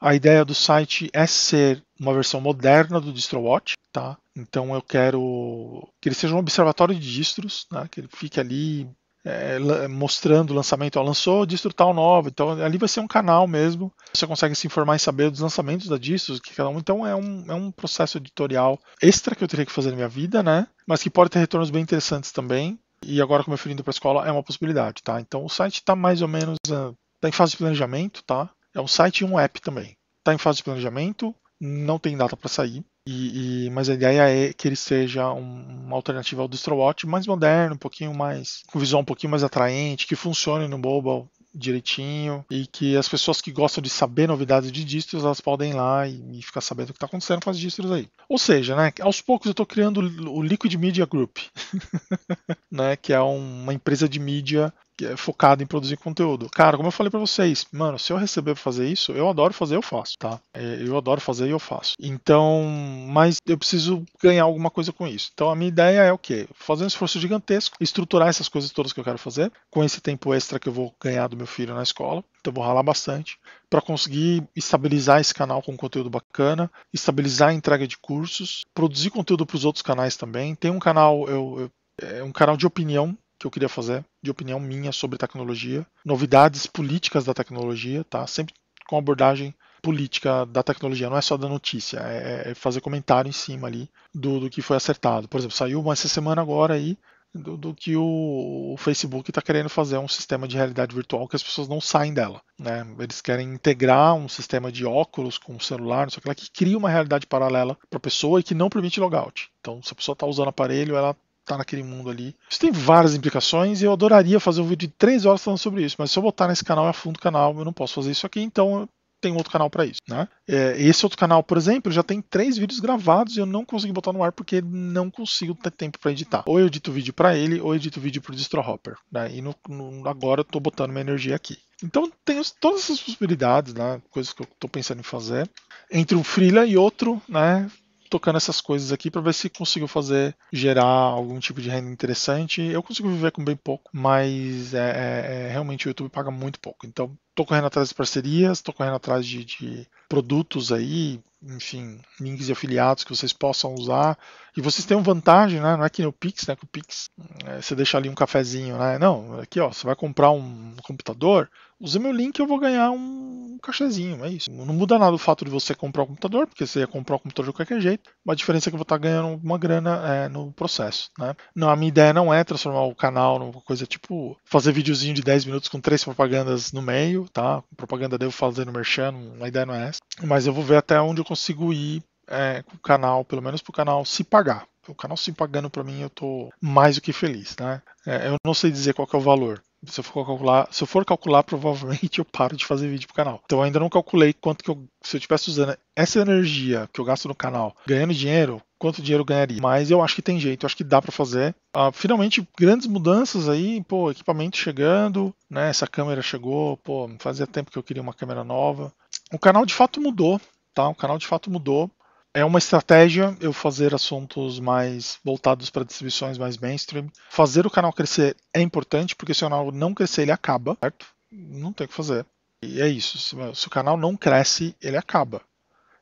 A ideia do site é ser uma versão moderna do DistroWatch, tá? Então eu quero que ele seja um observatório de distros, né? que ele fique ali é, mostrando o lançamento, ó, lançou distro tal nova, então ali vai ser um canal mesmo. Você consegue se informar e saber dos lançamentos da distro, que cada um. Então é um, é um processo editorial extra que eu teria que fazer na minha vida, né? Mas que pode ter retornos bem interessantes também. E agora com meu filho indo para a escola é uma possibilidade, tá? Então o site está mais ou menos ah, tá em fase de planejamento, tá? É um site e um app também. Está em fase de planejamento, não tem data para sair. E, e, mas a ideia é que ele seja um, uma alternativa ao DistroWatch mais moderno, um pouquinho mais. com visual um pouquinho mais atraente, que funcione no mobile direitinho e que as pessoas que gostam de saber novidades de distros elas podem ir lá e, e ficar sabendo o que está acontecendo com as distros aí. Ou seja, né, aos poucos eu estou criando o Liquid Media Group, né, que é um, uma empresa de mídia é, focado em produzir conteúdo. Cara, como eu falei para vocês, mano, se eu receber pra fazer isso, eu adoro fazer, eu faço, tá? É, eu adoro fazer e eu faço. Então, mas eu preciso ganhar alguma coisa com isso. Então, a minha ideia é o quê? Fazer um esforço gigantesco, estruturar essas coisas todas que eu quero fazer, com esse tempo extra que eu vou ganhar do meu filho na escola. Então, eu vou ralar bastante para conseguir estabilizar esse canal com conteúdo bacana, estabilizar a entrega de cursos, produzir conteúdo para os outros canais também. Tem um canal, eu, eu é um canal de opinião que eu queria fazer, de opinião minha sobre tecnologia, novidades políticas da tecnologia, tá? Sempre com abordagem política da tecnologia, não é só da notícia, é, é, é fazer comentário em cima ali do, do que foi acertado. Por exemplo, saiu uma essa semana agora aí do, do que o, o Facebook está querendo fazer um sistema de realidade virtual que as pessoas não saem dela. Né? Eles querem integrar um sistema de óculos com o celular, não sei o que lá, que cria uma realidade paralela para a pessoa e que não permite logout. Então, se a pessoa está usando aparelho, ela tá naquele mundo ali. Isso tem várias implicações e eu adoraria fazer um vídeo de três horas falando sobre isso, mas se eu botar nesse canal é a fundo canal, eu não posso fazer isso aqui, então tem outro canal para isso, né? É, esse outro canal, por exemplo, já tem três vídeos gravados e eu não consegui botar no ar porque não consigo ter tempo para editar. Ou eu edito vídeo para ele, ou eu edito vídeo para o DistroHopper, né? E no, no, agora eu tô botando minha energia aqui. Então tem todas essas possibilidades, né? Coisas que eu tô pensando em fazer entre um freela e outro, né? tocando essas coisas aqui para ver se consigo fazer gerar algum tipo de renda interessante. Eu consigo viver com bem pouco, mas é, é, é realmente o YouTube paga muito pouco. Então tô correndo atrás de parcerias, tô correndo atrás de, de produtos aí, enfim, links e afiliados que vocês possam usar. E vocês têm uma vantagem, né? Não é que nem o Pix, né? Que o Pix é, você deixa ali um cafezinho, né? Não, aqui ó, você vai comprar um computador, usa meu link e eu vou ganhar um cachezinho, é isso. Não muda nada o fato de você comprar o um computador, porque você ia comprar o um computador de qualquer jeito, mas a diferença é que eu vou estar tá ganhando uma grana é, no processo, né? Não, a minha ideia não é transformar o canal numa coisa tipo fazer videozinho de 10 minutos com três propagandas no meio, tá? Propaganda devo fazer no Merchan, a ideia não é essa. Mas eu vou ver até onde eu consigo ir é, com o canal, pelo menos para o canal se pagar. O canal se pagando para mim, eu tô mais do que feliz, né? É, eu não sei dizer qual é o valor. Se eu for calcular, se eu for calcular, provavelmente eu paro de fazer vídeo pro canal. Então eu ainda não calculei quanto que eu, se eu estivesse usando essa energia que eu gasto no canal, ganhando dinheiro, quanto dinheiro ganharia. Mas eu acho que tem jeito, eu acho que dá para fazer. Ah, finalmente, grandes mudanças aí, pô, equipamento chegando, né? Essa câmera chegou, pô, fazia tempo que eu queria uma câmera nova. O canal de fato mudou, tá? O canal de fato mudou. É uma estratégia eu fazer assuntos mais voltados para distribuições mais mainstream. Fazer o canal crescer é importante, porque se o canal não crescer, ele acaba, certo? Não tem o que fazer. E é isso. Se o canal não cresce, ele acaba.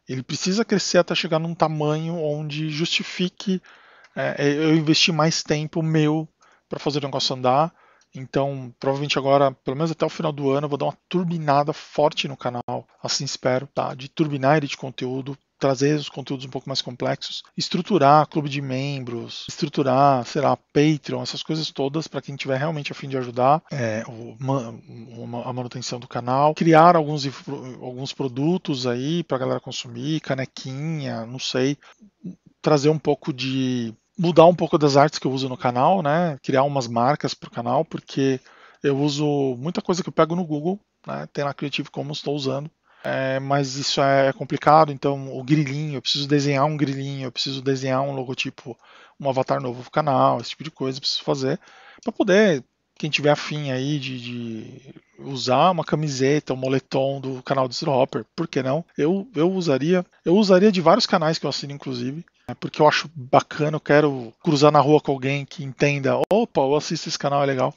Ele precisa crescer até chegar num tamanho onde justifique é, é eu investir mais tempo meu para fazer o negócio andar. Então, provavelmente agora, pelo menos até o final do ano, eu vou dar uma turbinada forte no canal, assim espero, tá? De turbinar ele de conteúdo, trazer os conteúdos um pouco mais complexos, estruturar clube de membros, estruturar, sei lá, Patreon, essas coisas todas para quem tiver realmente a fim de ajudar é, o, a manutenção do canal, criar alguns, alguns produtos aí para galera consumir, canequinha, não sei, trazer um pouco de mudar um pouco das artes que eu uso no canal, né? Criar umas marcas para o canal, porque eu uso muita coisa que eu pego no Google, né? Tem na Creative Commons, estou usando é, mas isso é complicado. Então, o grilinho, eu preciso desenhar um grilinho, eu preciso desenhar um logotipo, um avatar novo pro canal, esse tipo de coisa, eu preciso fazer para poder quem tiver afim aí de, de, usar uma camiseta, um moletom do canal do Hopper, por que não? Eu, eu usaria, eu usaria de vários canais que eu assino, inclusive, né, porque eu acho bacana, eu quero cruzar na rua com alguém que entenda, opa, eu assisto esse canal, é legal.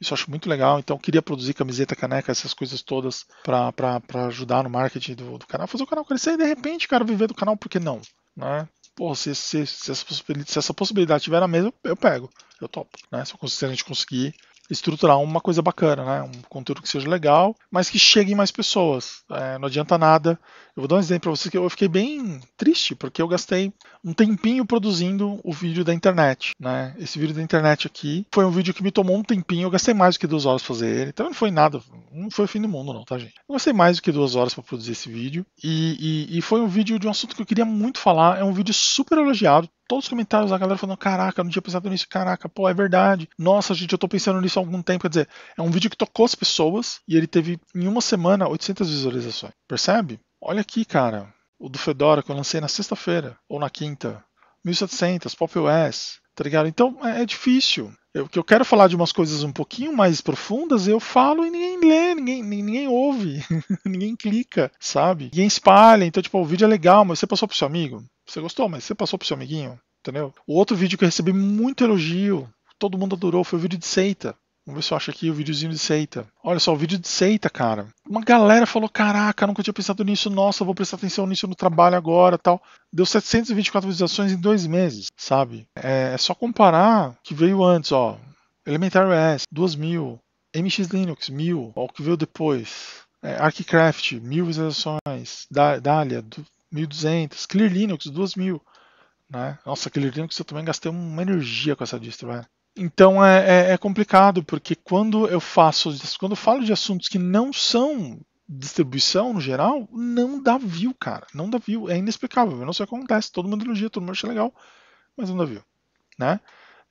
Isso eu acho muito legal. Então, queria produzir camiseta, caneca, essas coisas todas para ajudar no marketing do, do, canal, fazer o canal crescer e de repente, cara, viver do canal, por que não? Né? se, se, se, essa se, essa possibilidade tiver na mesa, eu, eu pego, eu topo. Né? Se, eu, se a gente conseguir estruturar uma coisa bacana, né? um conteúdo que seja legal, mas que chegue em mais pessoas. É, não adianta nada. Eu vou dar um exemplo para vocês que eu fiquei bem triste, porque eu gastei um tempinho produzindo o vídeo da internet. Né? Esse vídeo da internet aqui foi um vídeo que me tomou um tempinho, eu gastei mais do que duas horas para fazer ele, então não foi nada, não foi o fim do mundo não, tá gente? Eu gastei mais do que duas horas para produzir esse vídeo, e, e, e foi um vídeo de um assunto que eu queria muito falar, é um vídeo super elogiado, todos os comentários da galera falando: caraca, eu não tinha pensado nisso, caraca, pô, é verdade. Nossa, gente, eu tô pensando nisso há algum tempo. Quer dizer, é um vídeo que tocou as pessoas e ele teve em uma semana 800 visualizações. Percebe? Olha aqui, cara. O do Fedora que eu lancei na sexta-feira ou na quinta. 1700, Pop OS, tá ligado? Então é, é, difícil. Eu, que eu quero falar de umas coisas um pouquinho mais profundas, eu falo e ninguém lê, ninguém, ninguém ouve, ninguém clica, sabe? Ninguém espalha. Então, tipo, o vídeo é legal, mas você passou pro seu amigo? Você gostou, mas você passou pro seu amiguinho, entendeu? O outro vídeo que eu recebi muito elogio, todo mundo adorou, foi o vídeo de seita. Vamos ver se eu acho aqui o videozinho de seita. Olha só, o vídeo de seita, cara. Uma galera falou: Caraca, nunca tinha pensado nisso. Nossa, vou prestar atenção nisso no trabalho agora tal. Deu 724 visualizações em dois meses, sabe? É, é só comparar que veio antes, ó. Elementary S, 2000. MX Linux, 1000. Ó, o que veio depois. É, Archicraft, 1000 visualizações. Dália, 1.200, Clear Linux 2.000. Né? Nossa, Clear Linux eu também gastei uma energia com essa distro. Então é, é, é, complicado, porque quando eu faço, quando eu falo de assuntos que não são distribuição no geral, não dá view, cara. Não dá view. É inexplicável. Eu não sei o que acontece. Todo mundo elogia, todo mundo acha legal, mas não dá view. Né?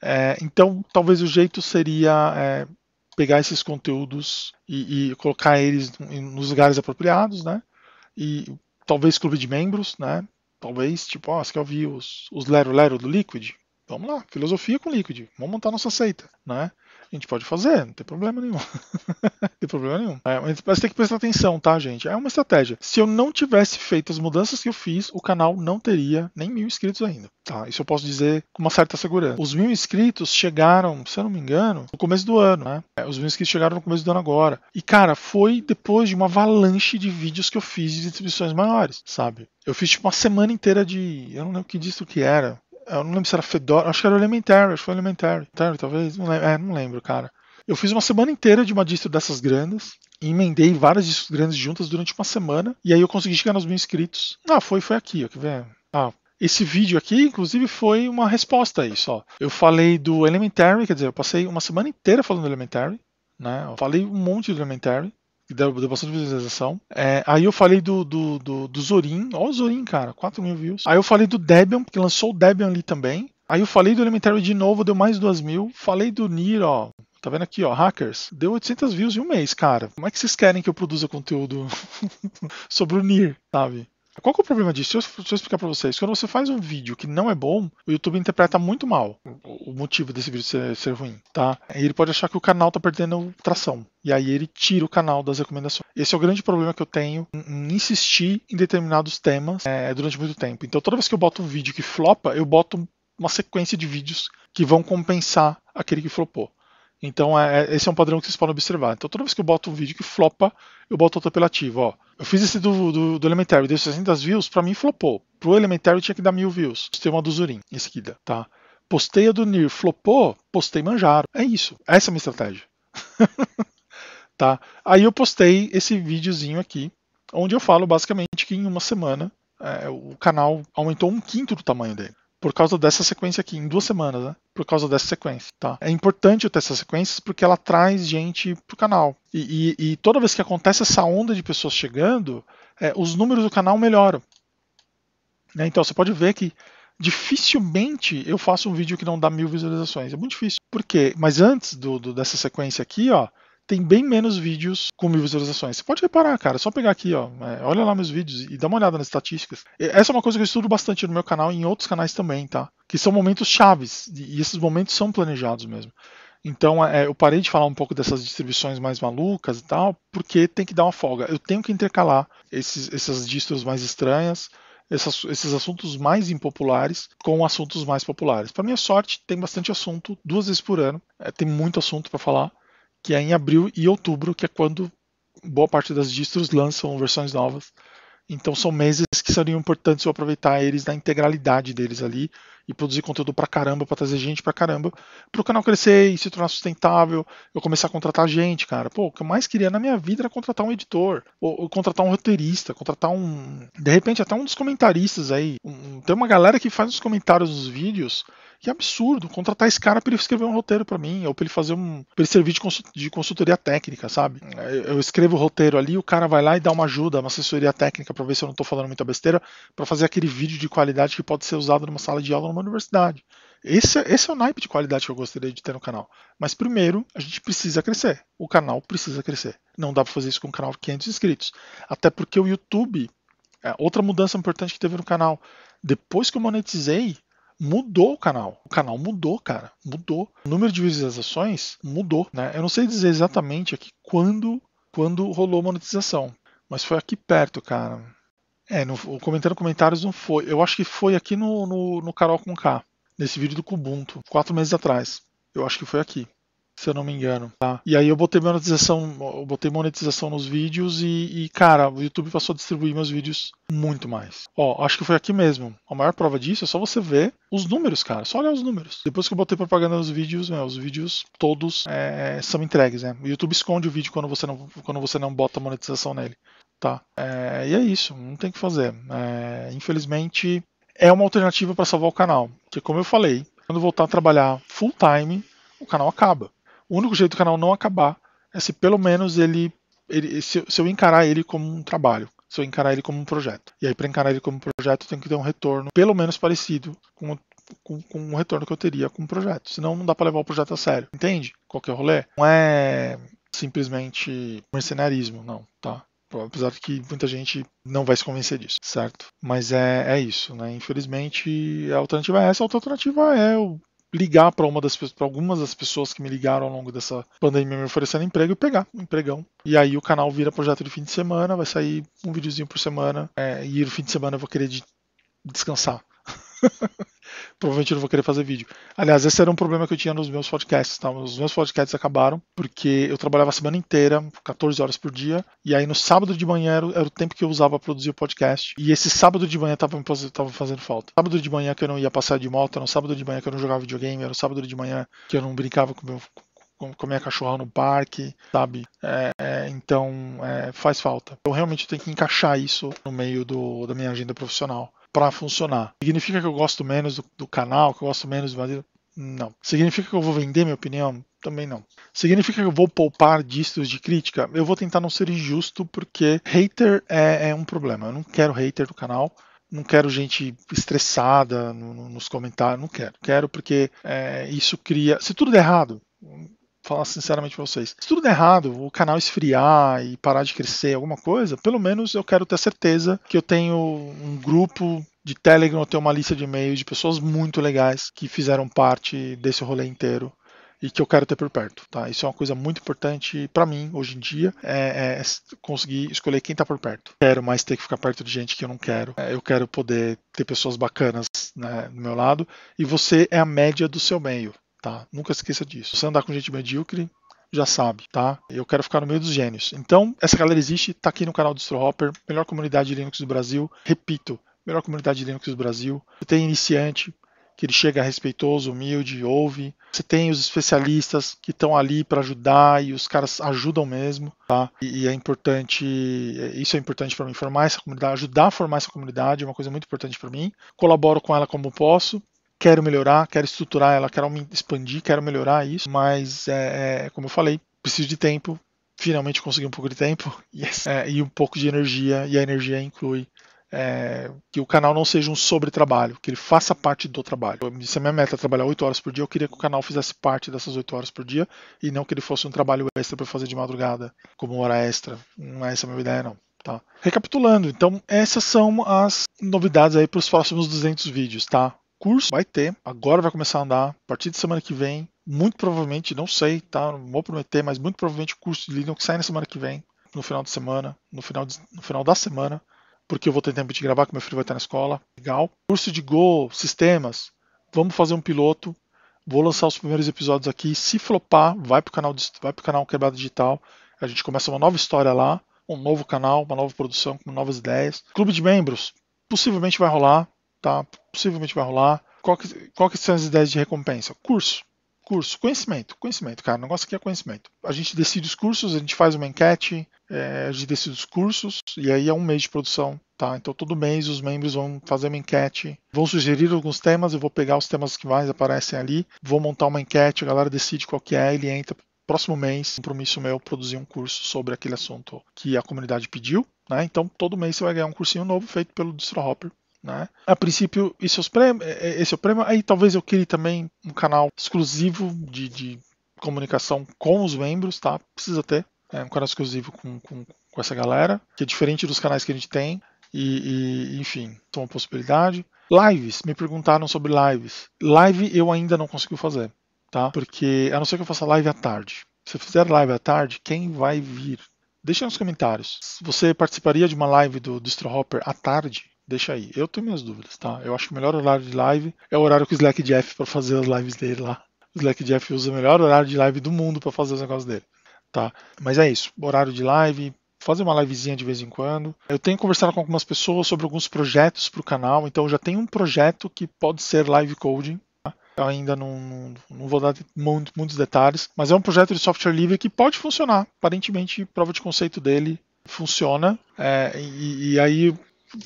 É, então, talvez o jeito seria é, pegar esses conteúdos e, e, colocar eles nos lugares apropriados, né? E talvez clube de membros, né? Talvez, tipo, ó, oh, você quer ouvir os, os Lero Lero do Liquid? Vamos lá, filosofia com Liquid, vamos montar nossa seita, né? a gente pode fazer, não tem problema nenhum. não tem problema nenhum. É, mas tem que prestar atenção, tá, gente? É uma estratégia. Se eu não tivesse feito as mudanças que eu fiz, o canal não teria nem mil inscritos ainda. Tá, isso eu posso dizer com uma certa segurança. Os mil inscritos chegaram, se eu não me engano, no começo do ano, né? É, os mil inscritos chegaram no começo do ano agora. E, cara, foi depois de uma avalanche de vídeos que eu fiz de distribuições maiores, sabe? Eu fiz tipo uma semana inteira de. Eu não lembro que disso que era. Eu não lembro se era Fedora, acho que era Elementary, acho que foi Elementary, talvez, não lembro, é, não lembro, cara. Eu fiz uma semana inteira de uma distro dessas grandes, e emendei várias distros grandes juntas durante uma semana, e aí eu consegui chegar nos mil inscritos. Ah, foi, foi aqui, ó, quer ver? Ah, esse vídeo aqui, inclusive, foi uma resposta a isso. Ó. Eu falei do Elementary, quer dizer, eu passei uma semana inteira falando do Elementary, né? Eu falei um monte do Elementary. Deu, deu, bastante visualização. É, aí eu falei do, do, do, do Zorin. Ó, o Zorin, cara, 4 mil views. Aí eu falei do Debian, porque lançou o Debian ali também. Aí eu falei do Elementary de novo, deu mais 2 mil. Falei do Nir, ó. Tá vendo aqui, ó, hackers? Deu 800 views em um mês, cara. Como é que vocês querem que eu produza conteúdo sobre o Nir, sabe? Qual que é o problema disso? Deixa eu, deixa eu explicar para vocês. Quando você faz um vídeo que não é bom, o YouTube interpreta muito mal o motivo desse vídeo ser, ser ruim, tá? E ele pode achar que o canal tá perdendo tração. E aí ele tira o canal das recomendações. Esse é o grande problema que eu tenho em insistir em determinados temas é, durante muito tempo. Então toda vez que eu boto um vídeo que flopa, eu boto uma sequência de vídeos que vão compensar aquele que flopou. Então, é, é, esse é um padrão que vocês podem observar. Então, toda vez que eu boto um vídeo que flopa, eu boto outro apelativo. Ó, eu fiz esse do, do, do Elementary, deu 600 views, para mim flopou. Pro Elementary tinha que dar mil views. Postei uma do Zurin em seguida, tá? Postei a do Nir, flopou, postei Manjaro. É isso. Essa é a minha estratégia. tá? Aí eu postei esse videozinho aqui, onde eu falo basicamente que em uma semana é, o canal aumentou um quinto do tamanho dele por causa dessa sequência aqui, em duas semanas, né? Por causa dessa sequência, tá? É importante eu ter essas sequências porque ela traz gente pro canal. E, e, e toda vez que acontece essa onda de pessoas chegando, é, os números do canal melhoram. Né? Então você pode ver que dificilmente eu faço um vídeo que não dá mil visualizações. É muito difícil. Por quê? Mas antes do, do dessa sequência aqui, ó, tem bem menos vídeos com mil visualizações. Você pode reparar, cara, é só pegar aqui, ó, é, olha lá meus vídeos e dá uma olhada nas estatísticas. Essa é uma coisa que eu estudo bastante no meu canal e em outros canais também, tá? Que são momentos chaves e esses momentos são planejados mesmo. Então é, eu parei de falar um pouco dessas distribuições mais malucas e tal, porque tem que dar uma folga. Eu tenho que intercalar esses, essas distros mais estranhas essas, esses assuntos mais impopulares com assuntos mais populares. Para minha sorte, tem bastante assunto duas vezes por ano, é, tem muito assunto para falar que é em abril e outubro, que é quando boa parte das distros lançam versões novas. Então são meses que seriam importantes eu aproveitar eles na integralidade deles ali e produzir conteúdo pra caramba, pra trazer gente pra caramba, pro canal crescer e se tornar sustentável, eu começar a contratar gente, cara. Pô, o que eu mais queria na minha vida era contratar um editor, ou, ou contratar um roteirista, contratar um. De repente, até um dos comentaristas aí. Um, tem uma galera que faz os comentários nos vídeos que absurdo contratar esse cara para ele escrever um roteiro para mim, ou para ele fazer um. pra ele servir de, consult, de consultoria técnica, sabe? Eu, escrevo o roteiro ali, o cara vai lá e dá uma ajuda, uma assessoria técnica para ver se eu não tô falando muita besteira, para fazer aquele vídeo de qualidade que pode ser usado numa sala de aula numa universidade. Esse, é, esse, é o naipe de qualidade que eu gostaria de ter no canal. Mas primeiro, a gente precisa crescer. O canal precisa crescer. Não dá para fazer isso com um canal de 500 inscritos. Até porque o YouTube, é outra mudança importante que teve no canal. Depois que eu monetizei, mudou o canal. O canal mudou, cara. Mudou. O número de visualizações mudou, né? Eu não sei dizer exatamente aqui quando quando rolou a monetização, mas foi aqui perto, cara. É, no, comentando comentários não foi. Eu acho que foi aqui no, no, no Carol com K, nesse vídeo do Kubuntu, quatro meses atrás. Eu acho que foi aqui se eu não me engano. Tá? E aí eu botei monetização, eu botei monetização nos vídeos e, e, cara, o YouTube passou a distribuir meus vídeos muito mais. Ó, acho que foi aqui mesmo. A maior prova disso é só você ver os números, cara. Só olhar os números. Depois que eu botei propaganda nos vídeos, meu, os vídeos todos é, são entregues, né? O YouTube esconde o vídeo quando você não, quando você não bota monetização nele. Tá. É, e é isso, não tem o que fazer. É, infelizmente, é uma alternativa para salvar o canal. Porque, como eu falei, quando voltar a trabalhar full time, o canal acaba. O único jeito do canal não acabar é se pelo menos ele, ele se, se eu encarar ele como um trabalho, se eu encarar ele como um projeto. E aí, para encarar ele como um projeto, eu tenho que ter um retorno pelo menos parecido com, com, com o retorno que eu teria com o um projeto. Senão, não dá para levar o projeto a sério. Entende? Qualquer é rolê. Não é simplesmente mercenarismo, não, tá? Apesar de que muita gente não vai se convencer disso, certo? Mas é, é isso, né? Infelizmente, a alternativa é essa. A alternativa é o ligar para uma das algumas das pessoas que me ligaram ao longo dessa pandemia me oferecendo emprego e pegar um empregão. E aí o canal vira projeto de fim de semana, vai sair um videozinho por semana. É, e no fim de semana eu vou querer de descansar. provavelmente eu não vou querer fazer vídeo. Aliás, esse era um problema que eu tinha nos meus podcasts, tá? Os meus podcasts acabaram porque eu trabalhava a semana inteira, 14 horas por dia, e aí no sábado de manhã era, o tempo que eu usava para produzir o podcast, e esse sábado de manhã tava, tava fazendo falta. Sábado de manhã que eu não ia passar de moto, era um sábado de manhã que eu não jogava videogame, era um sábado de manhã que eu não brincava com meu com a minha cachorra no parque, sabe? É, é, então é, faz falta. Eu realmente tenho que encaixar isso no meio do, da minha agenda profissional para funcionar. Significa que eu gosto menos do, do canal, que eu gosto menos do Madeira? Não. Significa que eu vou vender minha opinião? Também não. Significa que eu vou poupar distos de crítica? Eu vou tentar não ser injusto, porque hater é, é um problema. Eu não quero hater do canal não quero gente estressada no, no, nos comentários, não quero. Quero porque é, isso cria. Se tudo der errado, falar sinceramente pra vocês. Se tudo der errado, o canal esfriar e parar de crescer, alguma coisa, pelo menos eu quero ter certeza que eu tenho um grupo de Telegram, eu tenho uma lista de e-mails de pessoas muito legais que fizeram parte desse rolê inteiro e que eu quero ter por perto, tá? Isso é uma coisa muito importante para mim hoje em dia, é, é, é conseguir escolher quem tá por perto. Quero mais ter que ficar perto de gente que eu não quero. É, eu quero poder ter pessoas bacanas né, do meu lado. E você é a média do seu meio tá? Nunca esqueça disso. Se você andar com gente medíocre, já sabe, tá? Eu quero ficar no meio dos gênios. Então, essa galera existe, tá aqui no canal do Strohopper, melhor comunidade de Linux do Brasil. Repito, melhor comunidade de Linux do Brasil. Você tem iniciante, que ele chega respeitoso, humilde, ouve. Você tem os especialistas que estão ali para ajudar e os caras ajudam mesmo, tá? E, e é importante, isso é importante para mim formar essa comunidade, ajudar a formar essa comunidade, é uma coisa muito importante para mim. Colaboro com ela como posso, quero melhorar, quero estruturar ela, quero expandir, quero melhorar isso, mas é, é, como eu falei, preciso de tempo. Finalmente consegui um pouco de tempo yes. É, é, e um pouco de energia, e a energia inclui é, que o canal não seja um sobre-trabalho, que ele faça parte do trabalho. Se a minha meta é trabalhar 8 horas por dia, eu queria que o canal fizesse parte dessas 8 horas por dia e não que ele fosse um trabalho extra para fazer de madrugada, como hora extra. Não é essa a minha ideia, não. Tá. Recapitulando, então essas são as novidades aí para os próximos 200 vídeos, tá? curso vai ter, agora vai começar a andar, a partir de semana que vem, muito provavelmente, não sei, tá? Não vou prometer, mas muito provavelmente o curso de Linux sai na semana que vem, no final de semana, no final, de, no final da semana, porque eu vou ter tempo de gravar, que meu filho vai estar na escola. Legal. Curso de Go, sistemas, vamos fazer um piloto. Vou lançar os primeiros episódios aqui. Se flopar, vai pro canal, vai pro canal Quebrado Digital. A gente começa uma nova história lá, um novo canal, uma nova produção, com novas ideias. Clube de membros, possivelmente vai rolar tá? Possivelmente vai rolar. Qual que, qual que são as ideias de recompensa? Curso. Curso, conhecimento, conhecimento, cara. O negócio aqui é conhecimento. A gente decide os cursos, a gente faz uma enquete, é, a gente decide os cursos, e aí é um mês de produção, tá? Então todo mês os membros vão fazer uma enquete, vão sugerir alguns temas, eu vou pegar os temas que mais aparecem ali, vou montar uma enquete, a galera decide qual que é, ele entra próximo mês, compromisso meu, produzir um curso sobre aquele assunto que a comunidade pediu. Né? Então, todo mês você vai ganhar um cursinho novo feito pelo DistroHopper né? A princípio, esse é, prêmio, é, é, esse é o prêmio. Aí talvez eu crie também um canal exclusivo de, de comunicação com os membros, tá? Precisa ter. É um canal exclusivo com, com, com, essa galera, que é diferente dos canais que a gente tem. E, e enfim, são uma possibilidade. Lives, me perguntaram sobre lives. Live eu ainda não consigo fazer, tá? Porque a não ser que eu faça live à tarde. Se eu fizer live à tarde, quem vai vir? Deixa nos comentários. Você participaria de uma live do, do Strohopper à tarde? deixa aí. Eu tenho minhas dúvidas, tá? Eu acho que o melhor horário de live é o horário que o Slack Jeff para fazer as lives dele lá. O Slack Jeff usa o melhor horário de live do mundo para fazer os negócios dele, tá? Mas é isso, horário de live, fazer uma livezinha de vez em quando. Eu tenho conversado com algumas pessoas sobre alguns projetos para o canal, então já tem um projeto que pode ser live coding. Tá? Eu ainda não, não, não, vou dar muito, muitos detalhes, mas é um projeto de software livre que pode funcionar. Aparentemente, prova de conceito dele funciona. É, e, e, aí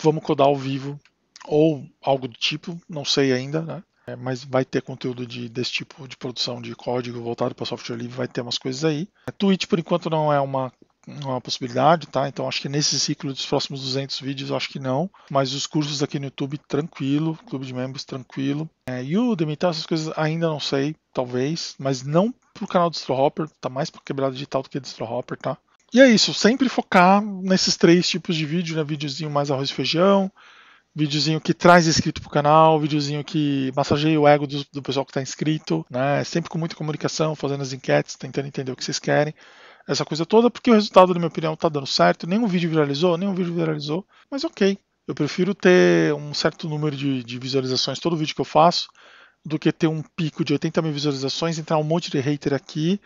vamos codar ao vivo ou algo do tipo, não sei ainda, né? É, mas vai ter conteúdo de, desse tipo de produção de código voltado para software livre, vai ter umas coisas aí. A é, Twitch, por enquanto, não é uma, é uma possibilidade, tá? Então, acho que nesse ciclo dos próximos 200 vídeos, acho que não. Mas os cursos aqui no YouTube, tranquilo. Clube de membros, tranquilo. É, Udemy, tal, essas coisas, ainda não sei, talvez. Mas não para o canal do Strohopper, tá mais para quebrada digital do que do Strohopper, tá? E é isso, sempre focar nesses três tipos de vídeo, né? Videozinho mais arroz e feijão, videozinho que traz inscrito pro canal, videozinho que massageia o ego do, do pessoal que está inscrito, né? Sempre com muita comunicação, fazendo as enquetes, tentando entender o que vocês querem. Essa coisa toda, porque o resultado, na minha opinião, tá dando certo. Nenhum vídeo viralizou, nenhum vídeo viralizou, mas ok. Eu prefiro ter um certo número de, de visualizações todo vídeo que eu faço do que ter um pico de 80 mil visualizações, entrar um monte de hater aqui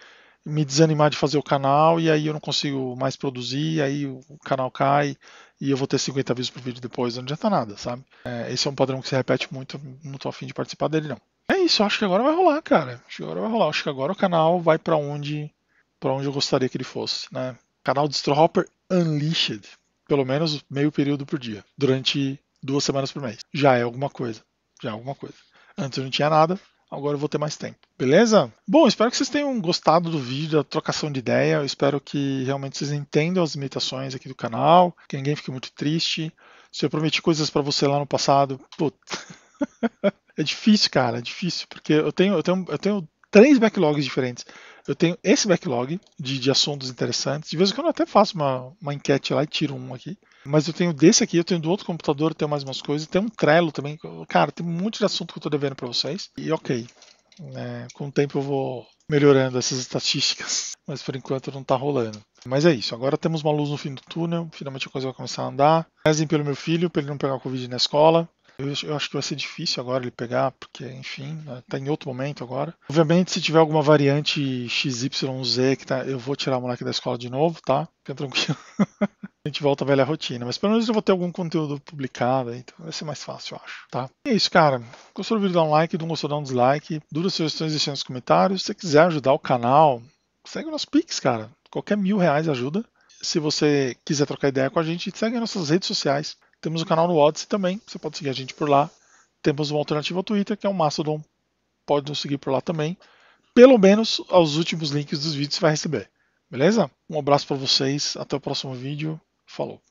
me desanimar de fazer o canal e aí eu não consigo mais produzir, aí o canal cai e eu vou ter 50 views por vídeo depois, não adianta nada, sabe? É, esse é um padrão que se repete muito, não tô afim de participar dele não. É isso, acho que agora vai rolar, cara. Acho que agora vai rolar. Acho que agora o canal vai para onde para onde eu gostaria que ele fosse, né? Canal Destrohopper Unleashed, pelo menos meio período por dia, durante duas semanas por mês. Já é alguma coisa, já é alguma coisa. Antes eu não tinha nada, agora eu vou ter mais tempo, beleza? Bom, espero que vocês tenham gostado do vídeo, da trocação de ideia. Eu espero que realmente vocês entendam as limitações aqui do canal, que ninguém fique muito triste. Se eu prometi coisas para você lá no passado, é difícil, cara, é difícil, porque eu tenho, eu tenho, eu tenho três backlogs diferentes. Eu tenho esse backlog de, de assuntos interessantes. De vez em quando eu até faço uma, uma enquete lá e tiro um aqui. Mas eu tenho desse aqui, eu tenho do outro computador, tenho mais umas coisas, tem um Trello também. Cara, tem um monte de assunto que eu tô devendo para vocês. E ok, né, com o tempo eu vou melhorando essas estatísticas, mas por enquanto não tá rolando. Mas é isso, agora temos uma luz no fim do túnel, finalmente a coisa vai começar a andar. Rezem pelo meu filho, para ele não pegar Covid na escola. Eu, eu, acho que vai ser difícil agora ele pegar, porque, enfim, né, tá em outro momento agora. Obviamente, se tiver alguma variante XYZ que tá, eu vou tirar o moleque da escola de novo, tá? Fica tranquilo. a gente volta à velha rotina. Mas pelo menos eu vou ter algum conteúdo publicado, então vai ser mais fácil, eu acho. Tá? E é isso, cara. Gostou do vídeo? Dá um like. Não gostou? Dá um dislike. Duras sugestões deixem nos comentários. Se você quiser ajudar o canal, segue o nosso Pix, cara. Qualquer mil reais ajuda. Se você quiser trocar ideia com a gente, segue nossas redes sociais. Temos o um canal no Odyssey também, você pode seguir a gente por lá. Temos uma alternativa ao Twitter, que é o Mastodon. Pode nos seguir por lá também. Pelo menos aos últimos links dos vídeos você vai receber. Beleza? Um abraço para vocês, até o próximo vídeo. Falou.